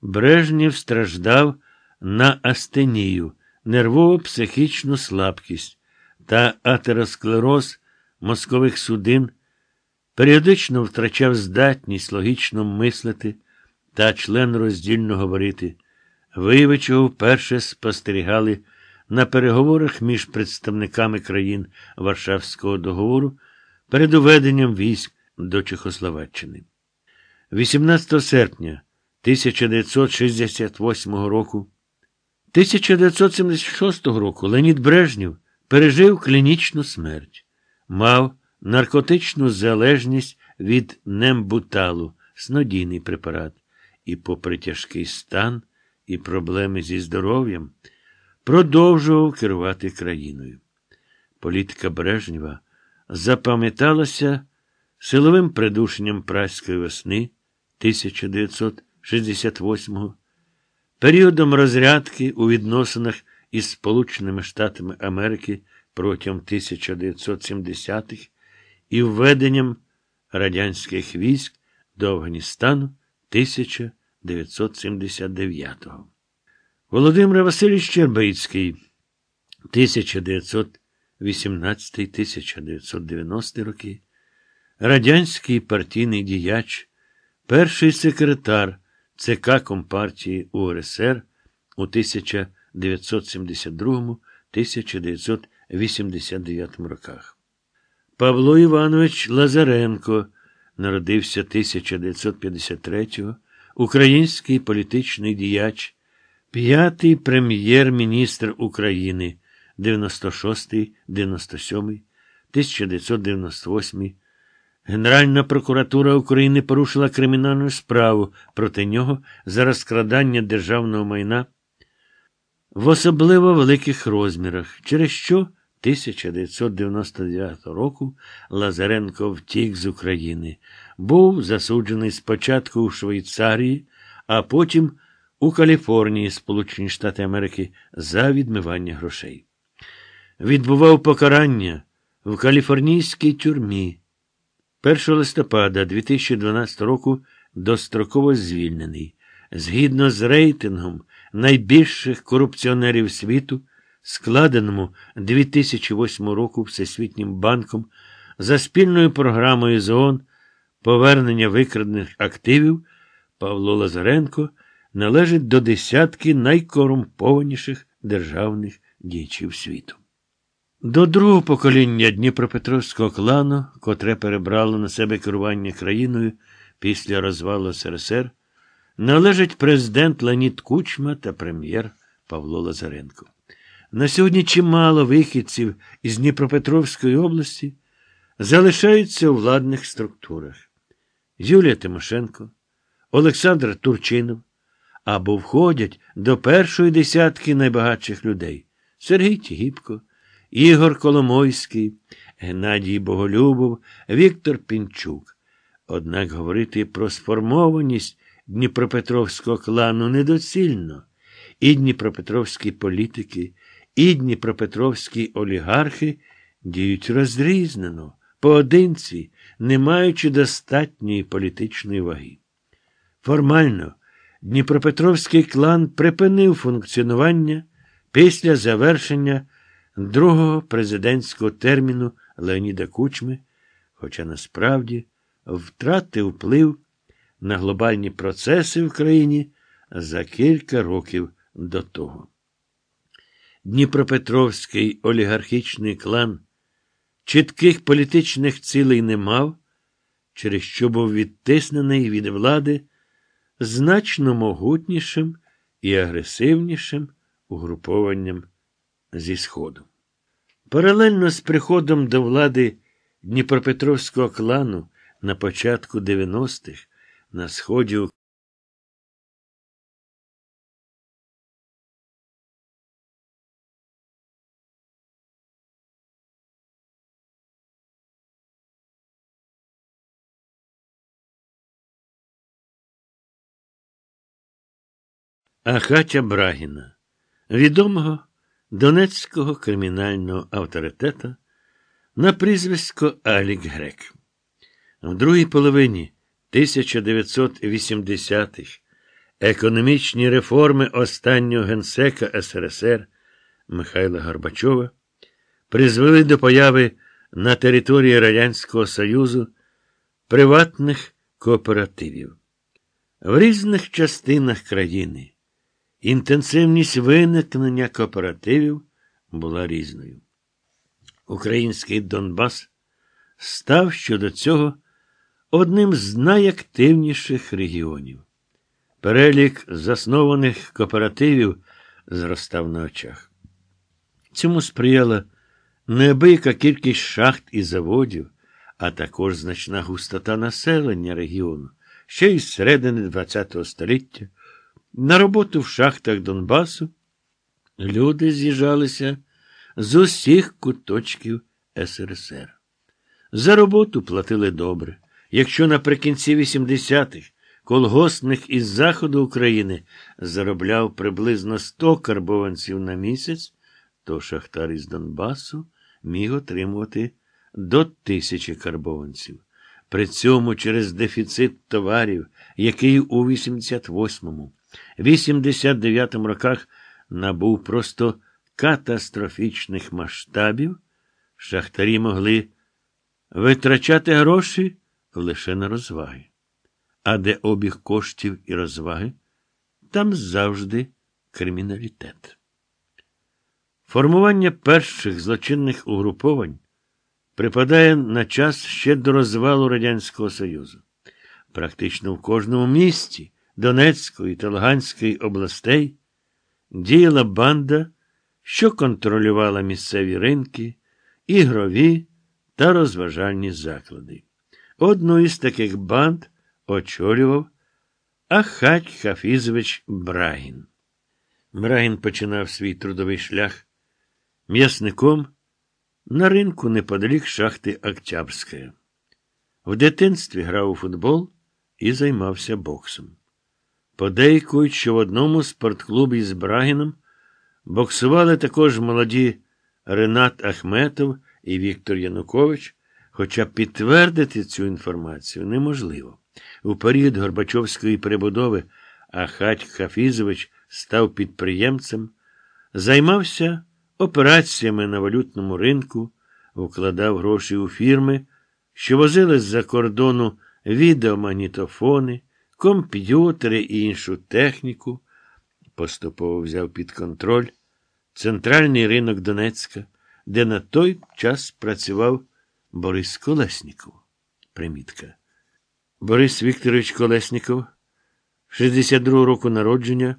Брежнєв страждав на астенію, нервово-психічну слабкість та атеросклероз мозкових судин періодично втрачав здатність логічно мислити та член роздільно говорити. Виявичого вперше спостерігали на переговорах між представниками країн Варшавського договору перед уведенням військ до Чехословаччини. 18 серпня 1968 року. 1976 року Леонід Брежнєв пережив клінічну смерть, мав наркотичну залежність від нембуталу, снодійний препарат, і, попри тяжкий стан і проблеми зі здоров'ям, продовжував керувати країною. Політика Брежнєва запам'яталася силовим придушенням праської весни 1968-го, періодом розрядки у відносинах із Сполученими Штатами Америки протягом 1970-х і введенням радянських військ до Афганістану 1979-го. Володимир Васильович Чербицький, 1918-1990 роки, радянський партійний діяч, перший секретар ЦК Компартії УРСР у 1972 1989 роках. Павло Іванович Лазаренко народився 1953-го, український політичний діяч, п'ятий прем'єр-міністр України 96-97, 1998. Генеральна прокуратура України порушила кримінальну справу проти нього за розкрадання державного майна в особливо великих розмірах, через що. 1999 року Лазаренко втік з України. Був засуджений спочатку у Швейцарії, а потім у Каліфорнії, Сполучені Штати Америки, за відмивання грошей. Відбував покарання в каліфорнійській тюрмі. 1 листопада 2012 року достроково звільнений, згідно з рейтингом найбільших корупціонерів світу складеному 2008 року Всесвітнім банком за спільною програмою з повернення викрадених активів Павло Лазаренко належить до десятки найкорумпованіших державних діячів світу. До другого покоління Дніпропетровського клану, котре перебрало на себе керування країною після розвалу СРСР, належать президент Леонід Кучма та прем'єр Павло Лазаренко. На сьогодні чимало вихідців із Дніпропетровської області залишаються у владних структурах. Юлія Тимошенко, Олександр Турчинов або входять до першої десятки найбагатших людей Сергій Тігіпко, Ігор Коломойський, Геннадій Боголюбов, Віктор Пінчук. Однак говорити про сформованість Дніпропетровського клану недоцільно, і дніпропетровські політики і дніпропетровські олігархи діють розрізнено, поодинці, не маючи достатньої політичної ваги. Формально Дніпропетровський клан припинив функціонування після завершення другого президентського терміну Леоніда Кучми, хоча насправді втратив вплив на глобальні процеси в країні за кілька років до того. Дніпропетровський олігархічний клан чітких політичних цілей не мав, через що був відтиснений від влади значно могутнішим і агресивнішим угрупованням зі Сходу. Паралельно з приходом до влади Дніпропетровського клану на початку 90-х на сході Ахатя Брагіна, відомого донецького кримінального авторитета на прізвисько Алік Грек. В другій половині 1980-х економічні реформи останнього генсека СРСР Михайла Горбачова призвели до появи на території Радянського Союзу приватних кооперативів в різних частинах країни. Інтенсивність виникнення кооперативів була різною. Український Донбас став щодо цього одним з найактивніших регіонів. Перелік заснованих кооперативів зростав на очах. Цьому сприяла неабияка кількість шахт і заводів, а також значна густота населення регіону ще із середини ХХ століття. На роботу в шахтах Донбасу люди з'їжджалися з усіх куточків СРСР. За роботу платили добре. Якщо наприкінці 80-х колгоспник із Заходу України заробляв приблизно 100 карбованців на місяць, то шахтар із Донбасу міг отримувати до тисячі карбованців. При цьому через дефіцит товарів, який у 88-му в 89 роках набув просто катастрофічних масштабів, шахтарі могли витрачати гроші лише на розваги. А де обіг коштів і розваги, там завжди криміналітет. Формування перших злочинних угруповань припадає на час ще до розвалу Радянського Союзу. Практично в кожному місті Донецької та Луганської областей діяла банда, що контролювала місцеві ринки, ігрові та розважальні заклади. Одну із таких банд очолював Ахать Хафізович Брагін. Брагін починав свій трудовий шлях м'ясником на ринку неподалік шахти Октябрська. В дитинстві грав у футбол і займався боксом. Подейкують, що в одному спортклубі з Брагіном боксували також молоді Ренат Ахметов і Віктор Янукович, хоча підтвердити цю інформацію неможливо. У період Горбачовської перебудови Ахать Хафізович став підприємцем, займався операціями на валютному ринку, укладав гроші у фірми, що возили з-за кордону відеомагнітофони комп'ютери і іншу техніку, поступово взяв під контроль центральний ринок Донецька, де на той час працював Борис Колесніков. Примітка. Борис Вікторович Колесніков, 62 року народження,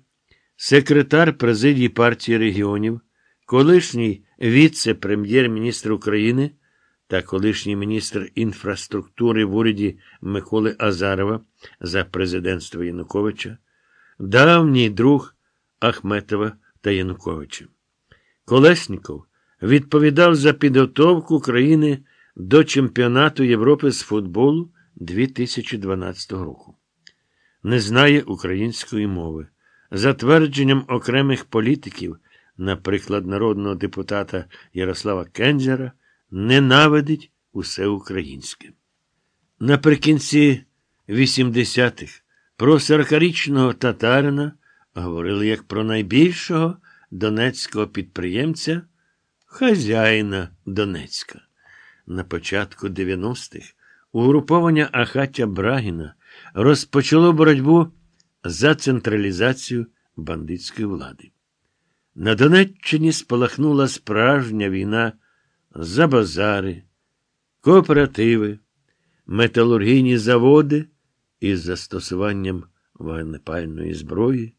секретар президії партії регіонів, колишній віце-прем'єр-міністр України та колишній міністр інфраструктури в уряді Миколи Азарова за президентства Януковича, давній друг Ахметова та Януковича. Колесніков відповідав за підготовку країни до Чемпіонату Європи з футболу 2012 року. Не знає української мови. За твердженням окремих політиків, наприклад, народного депутата Ярослава Кензера ненавидить усе українське. Наприкінці 80-х про 40-річного татарина говорили як про найбільшого донецького підприємця, хазяїна Донецька. На початку 90-х угруповання Ахатя Брагіна розпочало боротьбу за централізацію бандитської влади. На Донеччині спалахнула справжня війна за базари, кооперативи, металургійні заводи із застосуванням вогнепальної зброї,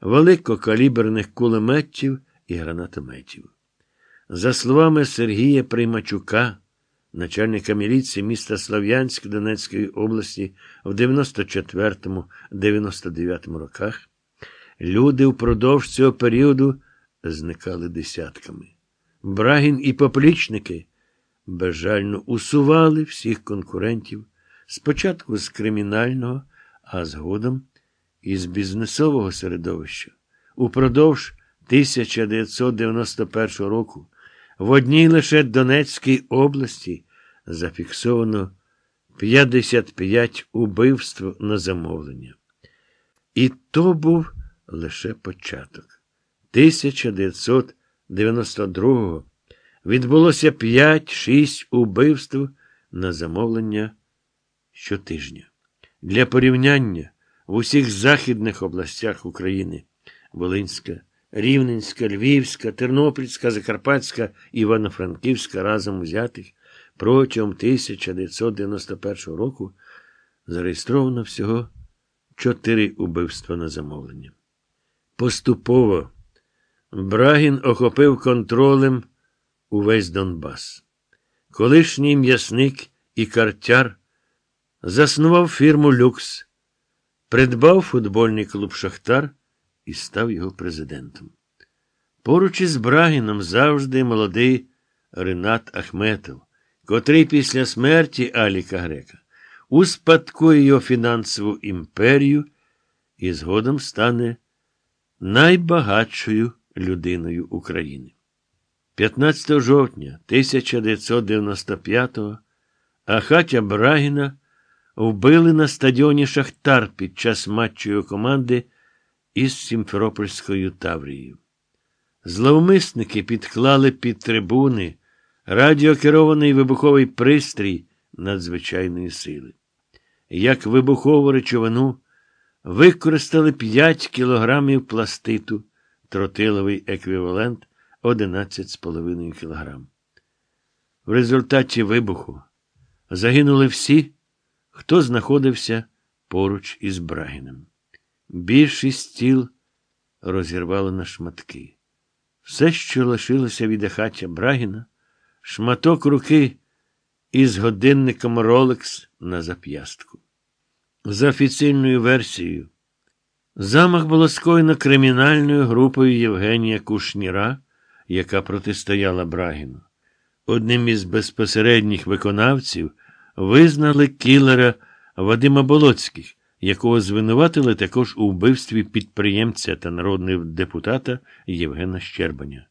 великокаліберних кулеметів і гранатометів. За словами Сергія Приймачука, начальника міліції міста Слав'янськ Донецької області в 94-99 роках, люди впродовж цього періоду зникали десятками. Брагін і поплічники безжально усували всіх конкурентів спочатку з кримінального, а згодом із бізнесового середовища. Упродовж 1991 року в одній лише Донецькій області зафіксовано 55 убивств на замовлення. І то був лише початок. 1991 92-го відбулося 5-6 убивств на замовлення щотижня. Для порівняння в усіх західних областях України Волинська, Рівненська, Львівська, Тернопільська, Закарпатська, Івано-Франківська разом взятих протягом 1991 року зареєстровано всього чотири убивства на замовлення. Поступово Брагін охопив контролем увесь Донбас. Колишній м'ясник і картяр заснував фірму Люкс, придбав футбольний клуб Шахтар і став його президентом. Поруч із Брагіном завжди молодий Ренат Ахметов, котрий після смерті Аліка Грека успадкує його фінансову імперію і згодом стане найбагатшою людиною України. 15 жовтня 1995-го Ахатя Брагіна вбили на стадіоні Шахтар під час матчу команди із Сімферопольською Таврією. Зловмисники підклали під трибуни радіокерований вибуховий пристрій надзвичайної сили. Як вибухову речовину використали 5 кілограмів пластиту тротиловий еквівалент 11,5 кг. В результаті вибуху загинули всі, хто знаходився поруч із Брагіном. Більшість тіл розірвало на шматки. Все, що лишилося від хатя Брагіна, шматок руки із годинником Rolex на зап'ястку. За офіційною версією. Замах було скоєно кримінальною групою Євгенія Кушніра, яка протистояла Брагіну. Одним із безпосередніх виконавців визнали кілера Вадима Болоцьких, якого звинуватили також у вбивстві підприємця та народного депутата Євгена Щербаня.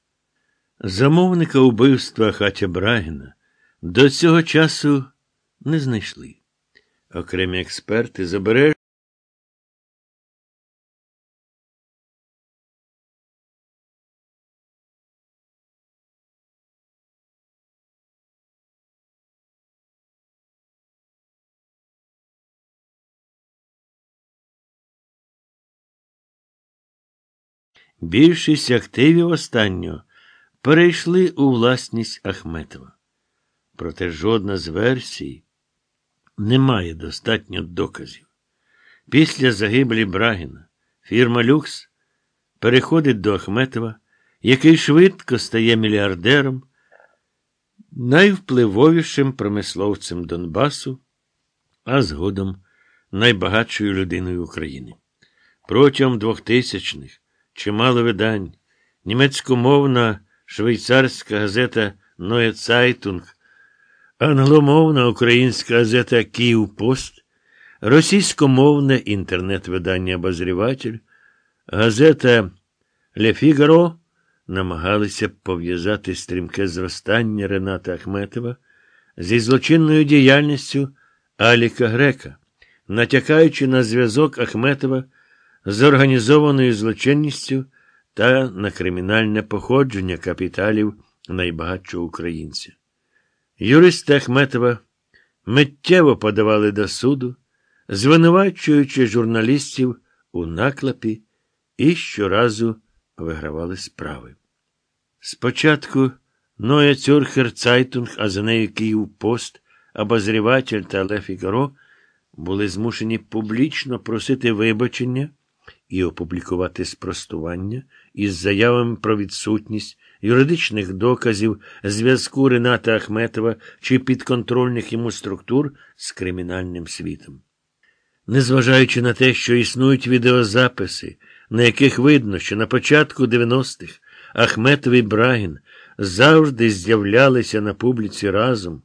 Замовника убивства Хатя Брагіна до цього часу не знайшли. Окремі експерти забережні. Більшість активів останнього перейшли у власність Ахметова. Проте жодна з версій не має достатньо доказів. Після загибелі Брагіна фірма Люкс переходить до Ахметова, який швидко стає мільярдером, найвпливовішим промисловцем Донбасу, а згодом найбагатшою людиною України. Протягом 2000-х чимало видань. Німецькомовна швейцарська газета Neue Zeitung, англомовна українська газета Київпост, російськомовне інтернет-видання Обозріватель, газета Ле Фігаро намагалися пов'язати стрімке зростання Рената Ахметова зі злочинною діяльністю Аліка Грека, натякаючи на зв'язок Ахметова з організованою злочинністю та на кримінальне походження капіталів найбагатшого українця. Юристи Ахметова миттєво подавали до суду, звинувачуючи журналістів у наклепі і щоразу вигравали справи. Спочатку Ноя Цюрхер Цайтунг, а за нею Київ Пост, Абозріватель та Ле Фігаро були змушені публічно просити вибачення і опублікувати спростування із заявами про відсутність юридичних доказів зв'язку Рената Ахметова чи підконтрольних йому структур з кримінальним світом. Незважаючи на те, що існують відеозаписи, на яких видно, що на початку 90-х Ахметов і Брагін завжди з'являлися на публіці разом,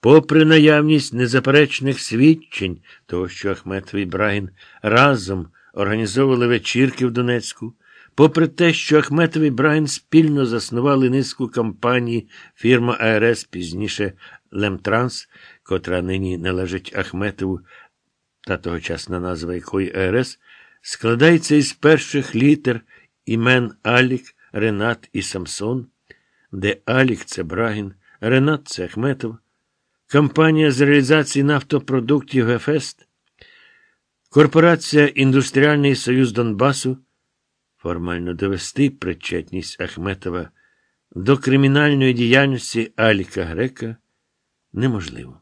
попри наявність незаперечних свідчень того, що Ахметов і Брагін разом організовували вечірки в Донецьку. Попри те, що Ахметов і Брайн спільно заснували низку компаній фірма АРС, пізніше Лемтранс, котра нині належить Ахметову та тогочасна назва якої АРС, складається із перших літер імен Алік, Ренат і Самсон, де Алік це Брагін, Ренат це Ахметов. Компанія з реалізації нафтопродуктів Гефест. Корпорація Індустріальний Союз Донбасу формально довести причетність Ахметова до кримінальної діяльності Аліка Грека неможливо.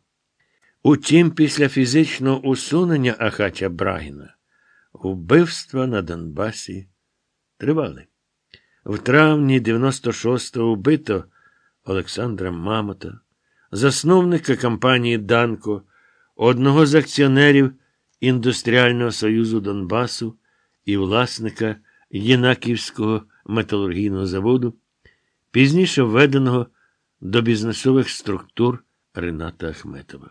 Утім, після фізичного усунення Ахача Брагіна вбивства на Донбасі тривали. В травні 96-го вбито Олександра Мамота, засновника компанії Данко, одного з акціонерів. Індустріального Союзу Донбасу і власника Єнаківського металургійного заводу, пізніше введеного до бізнесових структур Рената Ахметова.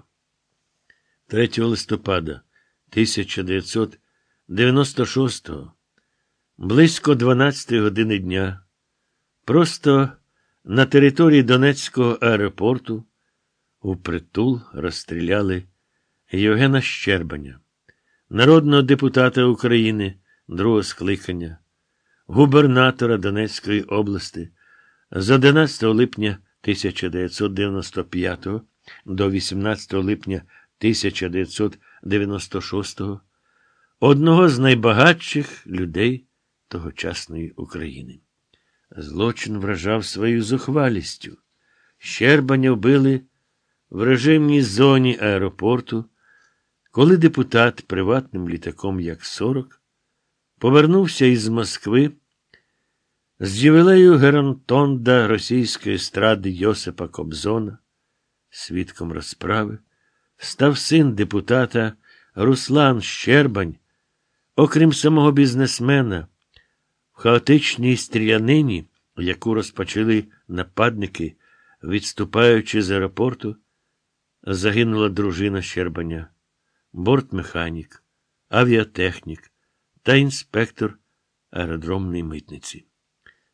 3 листопада 1996 близько 12 години дня, просто на території Донецького аеропорту у притул розстріляли Євгена Щербаня народного депутата України другого скликання, губернатора Донецької області з 11 липня 1995 до 18 липня 1996 одного з найбагатших людей тогочасної України. Злочин вражав своєю зухвалістю. Щербаня вбили в режимній зоні аеропорту. Коли депутат приватним літаком як 40 повернувся із Москви, з ювілею Геронтонда російської естради Йосипа Кобзона, свідком розправи, став син депутата Руслан Щербань, окрім самого бізнесмена, в хаотичній стрілянині, яку розпочали нападники, відступаючи з аеропорту, загинула дружина Щербаня бортмеханік, авіатехнік та інспектор аеродромної митниці.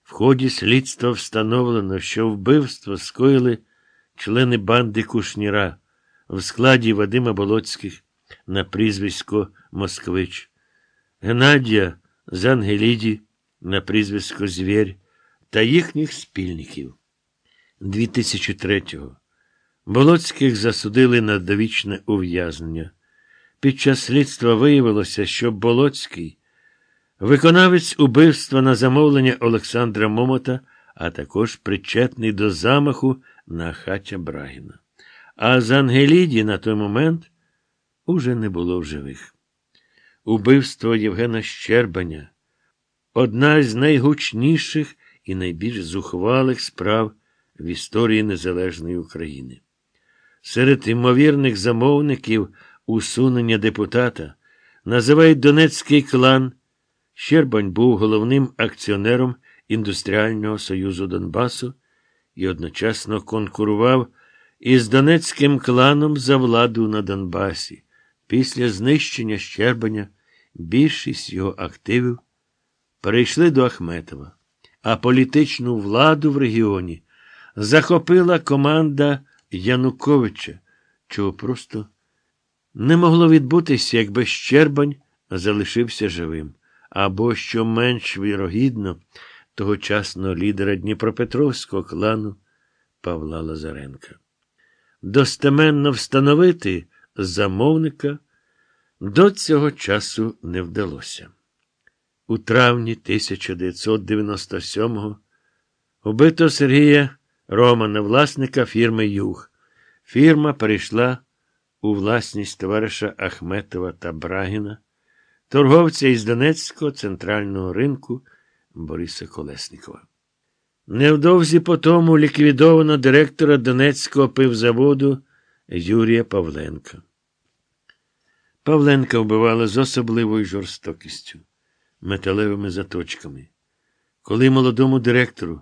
В ході слідства встановлено, що вбивство скоїли члени банди Кушніра в складі Вадима Болоцьких на прізвисько Москвич, Геннадія Зангеліді на прізвисько Звір та їхніх спільників. 2003-го Болоцьких засудили на довічне ув'язнення. Під час слідства виявилося, що Болоцький, виконавець убивства на замовлення Олександра Момота, а також причетний до замаху на хача Брагіна. А з Ангеліді на той момент уже не було в живих. Убивство Євгена Щербаня одна з найгучніших і найбільш зухвалих справ в історії Незалежної України. Серед імовірних замовників усунення депутата, називають Донецький клан. Щербань був головним акціонером Індустріального Союзу Донбасу і одночасно конкурував із Донецьким кланом за владу на Донбасі. Після знищення Щербаня більшість його активів перейшли до Ахметова, а політичну владу в регіоні захопила команда Януковича, чого просто не могло відбутися, якби Щербань залишився живим, або, що менш вірогідно, тогочасного лідера Дніпропетровського клану Павла Лазаренка. Достеменно встановити замовника до цього часу не вдалося. У травні 1997-го убито Сергія Романа, власника фірми Юг. Фірма перейшла у власність товариша Ахметова та Брагіна, торговця із Донецького центрального ринку Бориса Колесникова. Невдовзі по тому ліквідовано директора Донецького пивзаводу Юрія Павленка. Павленка вбивала з особливою жорстокістю, металевими заточками. Коли молодому директору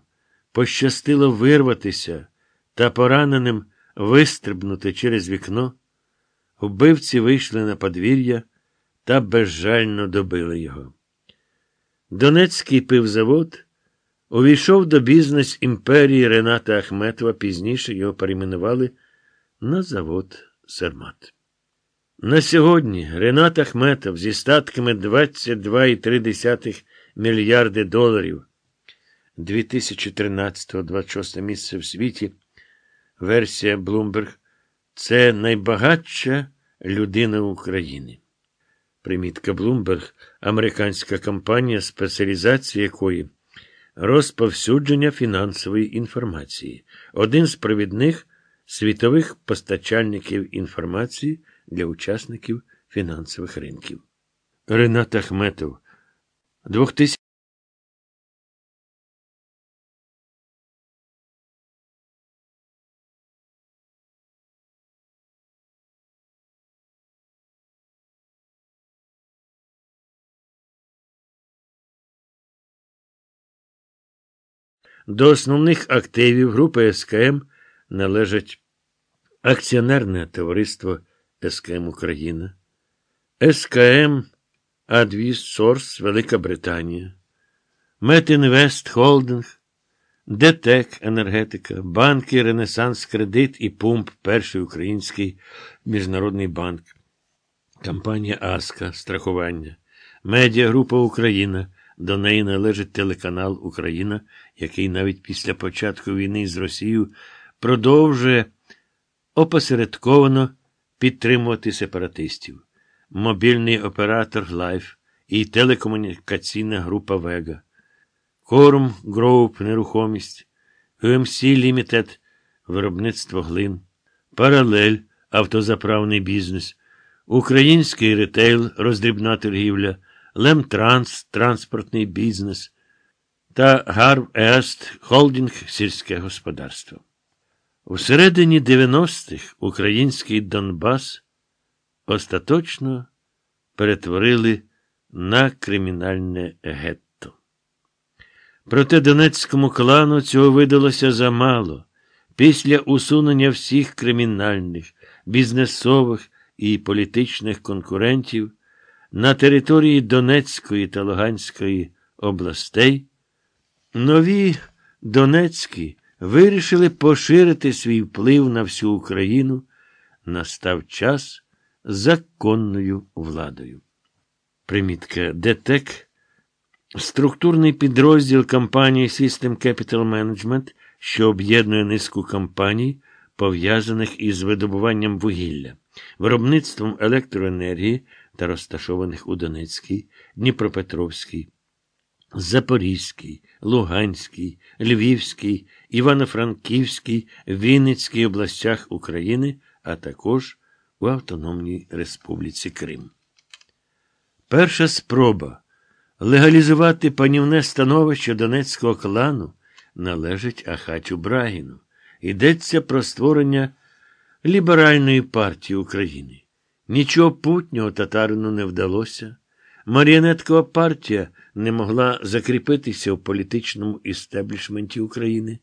пощастило вирватися та пораненим вистрибнути через вікно, Убивці вийшли на подвір'я та безжально добили його. Донецький пивзавод увійшов до бізнес імперії Рената Ахметова, пізніше його перейменували на завод Сермат. На сьогодні Ренат Ахметов зі статками 22,3 мільярди доларів 2013-26 місце в світі, версія Bloomberg це найбагатша людина України. Примітка Блумберг, американська компанія, спеціалізація якої розповсюдження фінансової інформації, один з провідних світових постачальників інформації для учасників фінансових ринків. Ренат Ахметов 2000 До основних активів групи СКМ належать Акціонерне товариство СКМ Україна, СКМ Адвіс Сорс Велика Британія, Метінвест Холдинг, ДТЕК Енергетика, банки Ренесанс Кредит і Пумп, Перший Український Міжнародний банк, Компанія Аска Страхування, Медіагрупа Україна. До неї належить телеканал Україна, який навіть після початку війни з Росією продовжує опосередковано підтримувати сепаратистів. Мобільний оператор Лайф і телекомунікаційна група Вега, Корум Гроуп нерухомість, УМС ем Лімітед виробництво глин, Паралель автозаправний бізнес, Український ретейл роздрібна торгівля. Лемтранс, транспортний бізнес та Гарв Ест, холдинг сільське господарство. У середині 90-х український Донбас остаточно перетворили на кримінальне гетто. Проте донецькому клану цього видалося замало після усунення всіх кримінальних, бізнесових і політичних конкурентів на території Донецької та Луганської областей, нові Донецькі вирішили поширити свій вплив на всю Україну, настав час законною владою. Примітка ДТЕК структурний підрозділ компанії System Capital Management, що об'єднує низку компаній, пов'язаних із видобуванням вугілля, виробництвом електроенергії та розташованих у Донецькій, Дніпропетровській, Запорізькій, Луганській, Львівській, Івано-Франківській, Вінницькій областях України, а також у Автономній Республіці Крим. Перша спроба легалізувати панівне становище Донецького клану належить Ахатю Брагіну. Йдеться про створення Ліберальної партії України. Нічого путнього татарину не вдалося. Маріонеткова партія не могла закріпитися в політичному істеблішменті України.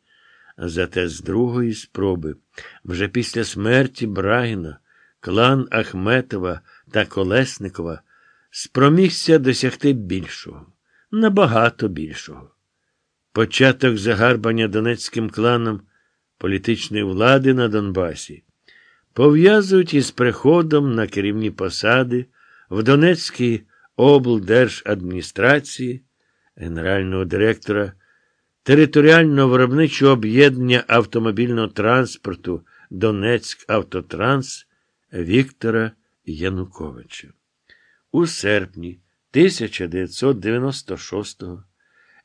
Зате з другої спроби, вже після смерті Брагіна, клан Ахметова та Колесникова спромігся досягти більшого, набагато більшого. Початок загарбання донецьким кланом політичної влади на Донбасі пов'язують із приходом на керівні посади в Донецькій облдержадміністрації генерального директора територіального виробничого об'єднання автомобільного транспорту Донецьк Автотранс Віктора Януковича. У серпні 1996-го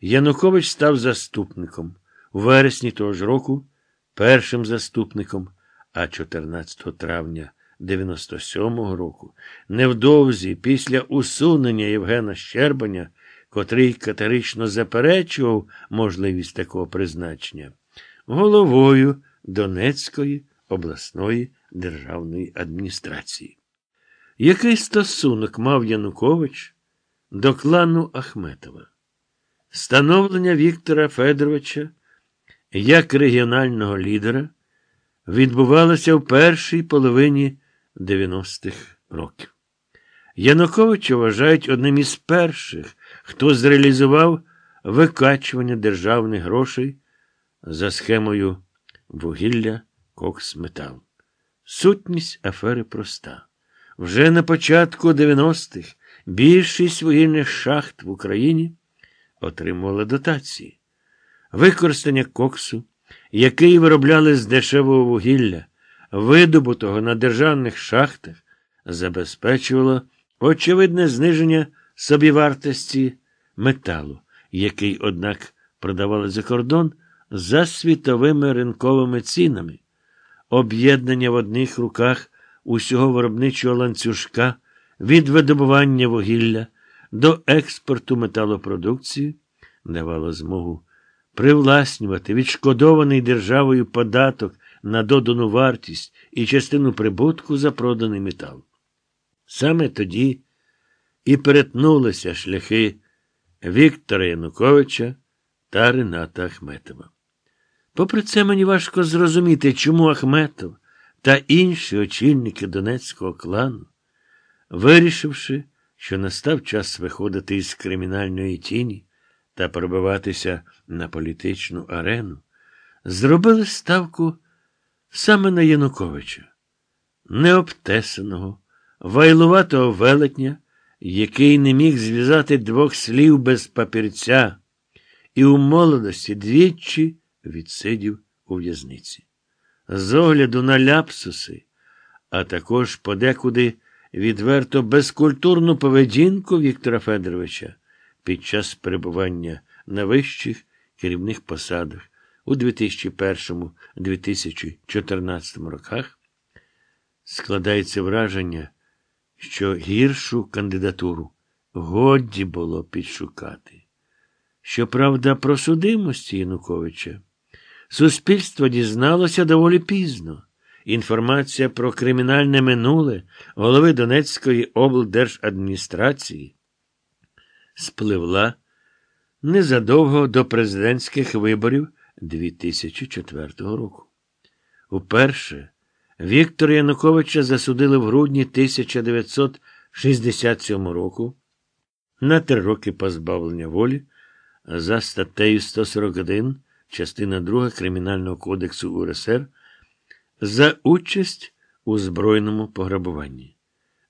Янукович став заступником у вересні того ж року першим заступником а 14 травня 97-го року, невдовзі після усунення Євгена Щербаня, котрий катерично заперечував можливість такого призначення, головою Донецької обласної державної адміністрації. Який стосунок мав Янукович до клану Ахметова? Становлення Віктора Федоровича як регіонального лідера відбувалася в першій половині 90-х років. Януковича вважають одним із перших, хто зреалізував викачування державних грошей за схемою вугілля коксметал. Сутність афери проста. Вже на початку 90-х більшість вугільних шахт в Україні отримувала дотації. Використання коксу який виробляли з дешевого вугілля, видобутого на державних шахтах, забезпечувало очевидне зниження собівартості металу, який, однак, продавали за кордон за світовими ринковими цінами, об'єднання в одних руках усього виробничого ланцюжка від видобування вугілля до експорту металопродукції давало змогу привласнювати відшкодований державою податок на додану вартість і частину прибутку за проданий метал. Саме тоді і перетнулися шляхи Віктора Януковича та Рената Ахметова. Попри це, мені важко зрозуміти, чому Ахметов та інші очільники донецького клану, вирішивши, що настав час виходити із кримінальної тіні, та пробиватися на політичну арену, зробили ставку саме на Януковича, необтесаного, вайлуватого велетня, який не міг зв'язати двох слів без папірця, і у молодості двічі відсидів у в'язниці. З огляду на ляпсуси, а також подекуди відверто безкультурну поведінку Віктора Федоровича під час перебування на вищих керівних посадах у 2001-2014 роках складається враження, що гіршу кандидатуру годі було підшукати. Щоправда, про судимості Януковича суспільство дізналося доволі пізно. Інформація про кримінальне минуле голови Донецької облдержадміністрації спливла незадовго до президентських виборів 2004 року. Уперше Віктора Януковича засудили в грудні 1967 року на три роки позбавлення волі за статтею 141, частина 2 Кримінального кодексу УРСР за участь у збройному пограбуванні.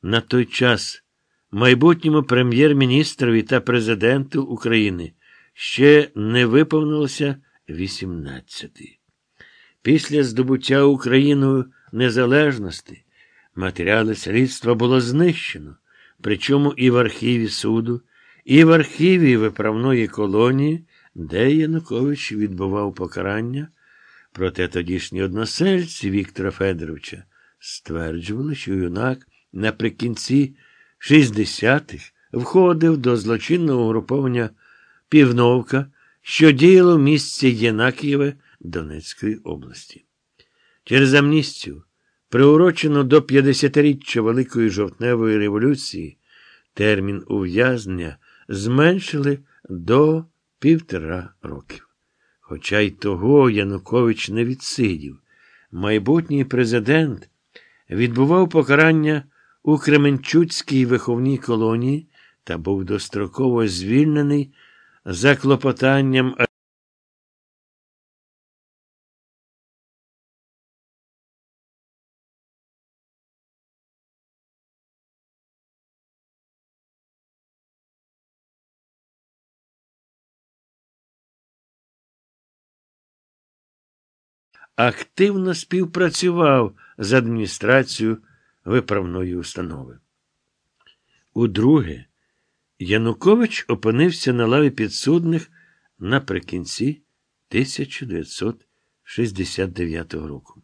На той час майбутньому прем'єр-міністрові та президенту України ще не виповнилося 18. Після здобуття Україною незалежності матеріали слідства було знищено, причому і в архіві суду, і в архіві виправної колонії, де Янукович відбував покарання. Проте тодішні односельці Віктора Федоровича стверджували, що юнак наприкінці. 60-х входив до злочинного угруповання Півновка, що діяло в місті Єнакієве Донецької області. Через амністію, приурочену до 50-річчя Великої жовтневої революції, термін ув'язнення зменшили до півтора років. Хоча й того Янукович не відсидів, майбутній президент відбував покарання у Кременчуцькій виховній колонії та був достроково звільнений за клопотанням. Активно співпрацював з адміністрацією виправної установи. Удруге, Янукович опинився на лаві підсудних наприкінці 1969 року.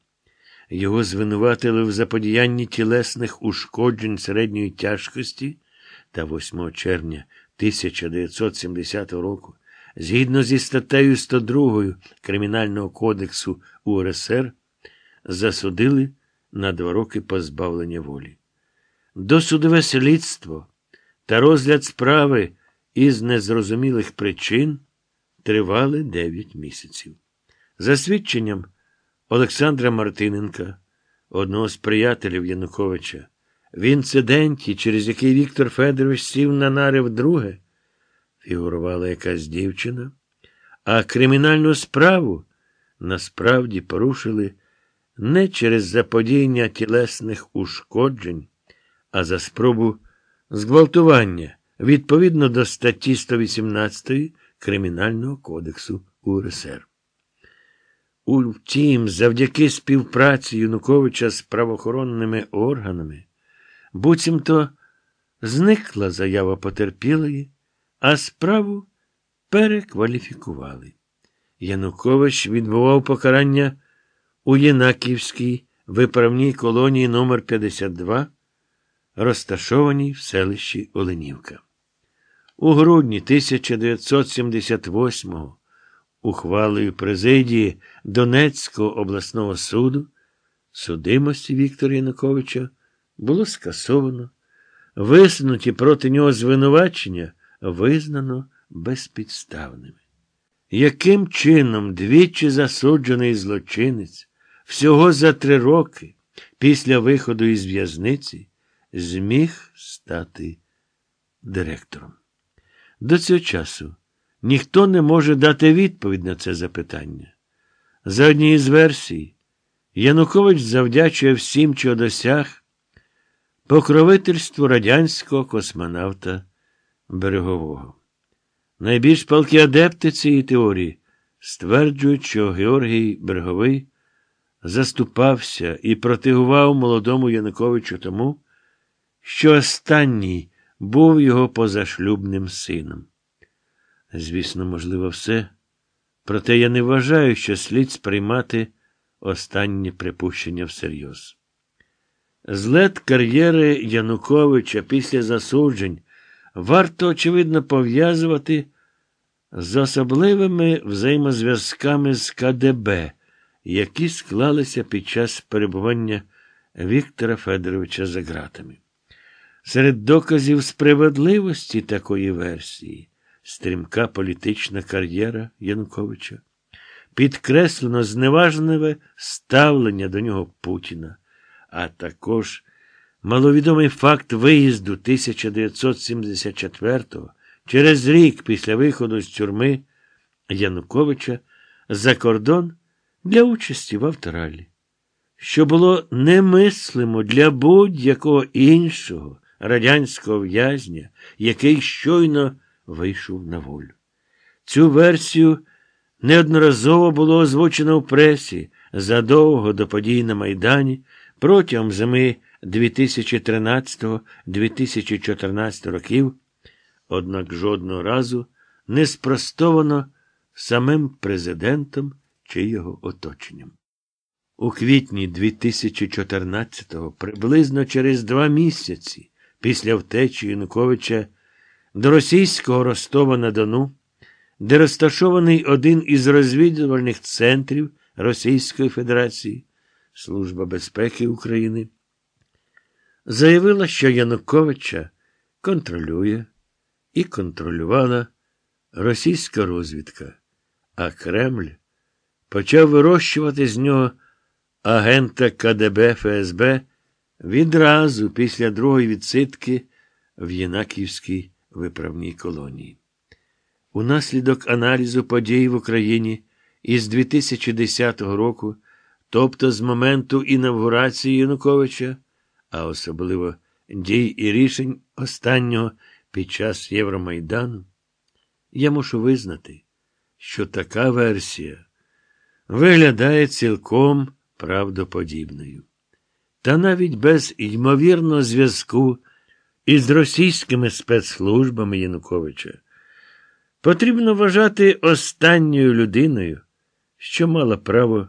Його звинуватили в заподіянні тілесних ушкоджень середньої тяжкості та 8 червня 1970 року, згідно зі статтею 102 Кримінального кодексу УРСР, засудили на два роки позбавлення волі. Досудове слідство та розгляд справи із незрозумілих причин тривали 9 місяців. За свідченням Олександра Мартиненка, одного з приятелів Януковича, в інциденті, через який Віктор Федорович сів на нари вдруге, фігурувала якась дівчина, а кримінальну справу насправді порушили не через заподіяння тілесних ушкоджень, а за спробу зґвалтування відповідно до статті 118 Кримінального кодексу УРСР. Утім, завдяки співпраці Юнуковича з правоохоронними органами, буцімто зникла заява потерпілої, а справу перекваліфікували. Янукович відбував покарання. У Єнаківській виправній колонії номер 52 розташованій в селищі Оленівка. У грудні 1978-го ухвалою президії Донецького обласного суду судимості Віктора Януковича було скасовано. Висунуті проти нього звинувачення визнано безпідставними. Яким чином двічі засуджений злочинець всього за три роки після виходу із в'язниці зміг стати директором. До цього часу ніхто не може дати відповідь на це запитання. За однією з версій, Янукович завдячує всім, що досяг покровительству радянського космонавта Берегового. Найбільш палкі адепти цієї теорії стверджують, що Георгій Береговий заступався і протигував молодому Януковичу тому, що останній був його позашлюбним сином. Звісно, можливо, все. Проте я не вважаю, що слід сприймати останнє припущення всерйоз. Злет кар'єри Януковича після засуджень варто, очевидно, пов'язувати з особливими взаємозв'язками з КДБ які склалися під час перебування Віктора Федоровича за ґратами. Серед доказів справедливості такої версії стрімка політична кар'єра Януковича, підкреслено зневажливе ставлення до нього Путіна, а також маловідомий факт виїзду 1974-го через рік після виходу з тюрми Януковича за кордон для участі в авторалі, що було немислимо для будь-якого іншого радянського в'язня, який щойно вийшов на волю. Цю версію неодноразово було озвучено в пресі задовго до подій на Майдані протягом зими 2013-2014 років, однак жодного разу не спростовано самим президентом чи його оточенням. У квітні 2014-го, приблизно через два місяці після втечі Януковича до російського Ростова на Дону, де розташований один із розвідувальних центрів Російської Федерації, Служба безпеки України, заявила, що Януковича контролює і контролювала російська розвідка, а Кремль почав вирощувати з нього агента КДБ ФСБ відразу після другої відсидки в Єнаківській виправній колонії. Унаслідок аналізу подій в Україні із 2010 року, тобто з моменту інавгурації Януковича, а особливо дій і рішень останнього під час Євромайдану, я мушу визнати, що така версія виглядає цілком правдоподібною. Та навіть без ймовірного зв'язку із російськими спецслужбами Януковича потрібно вважати останньою людиною, що мала право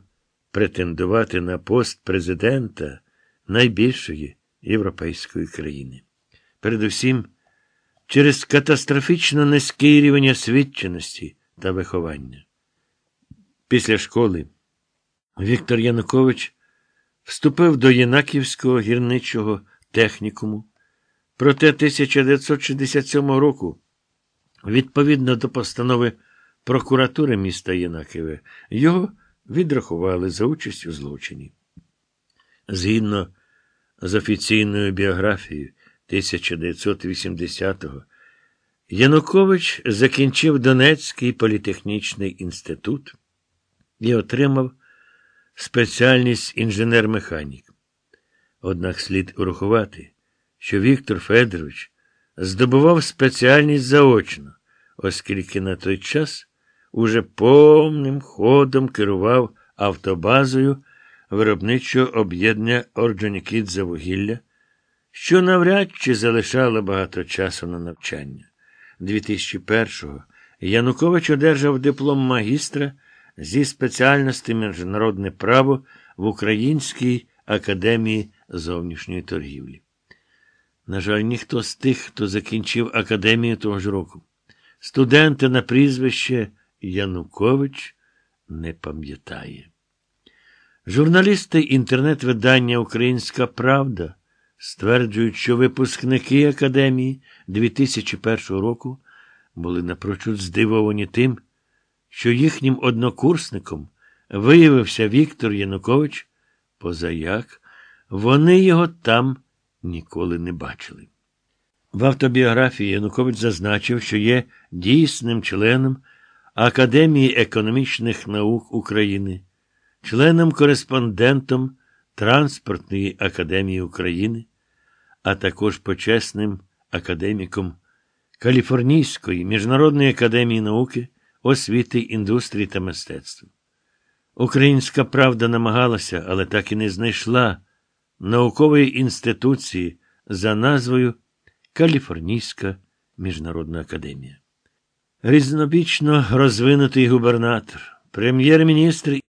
претендувати на пост президента найбільшої європейської країни. Передусім, через катастрофічно низький рівень освіченості та виховання після школи. Віктор Янукович вступив до Єнаківського гірничого технікуму. Проте 1967 року, відповідно до постанови прокуратури міста Єнаківе, його відрахували за участь у злочині. Згідно з офіційною біографією 1980-го, Янукович закінчив Донецький політехнічний інститут і отримав спеціальність інженер-механік. Однак слід урахувати, що Віктор Федорович здобував спеціальність заочно, оскільки на той час уже повним ходом керував автобазою виробничого об'єднання Орджонікіт за вугілля, що навряд чи залишало багато часу на навчання. 2001-го Янукович одержав диплом магістра зі спеціальності міжнародне право в Українській академії зовнішньої торгівлі. На жаль, ніхто з тих, хто закінчив академію того ж року. Студенти на прізвище Янукович не пам'ятає. Журналісти інтернет-видання Українська Правда стверджують, що випускники академії 2001 року були напрочуд здивовані тим, що їхнім однокурсником виявився Віктор Янукович, позаяк вони його там ніколи не бачили. В автобіографії Янукович зазначив, що є дійсним членом Академії економічних наук України, членом кореспондентом Транспортної академії України, а також почесним академіком Каліфорнійської міжнародної академії науки освіти, індустрії та мистецтв. Українська правда намагалася, але так і не знайшла наукової інституції за назвою Каліфорнійська міжнародна академія. Різнобічно розвинутий губернатор, прем'єр-міністр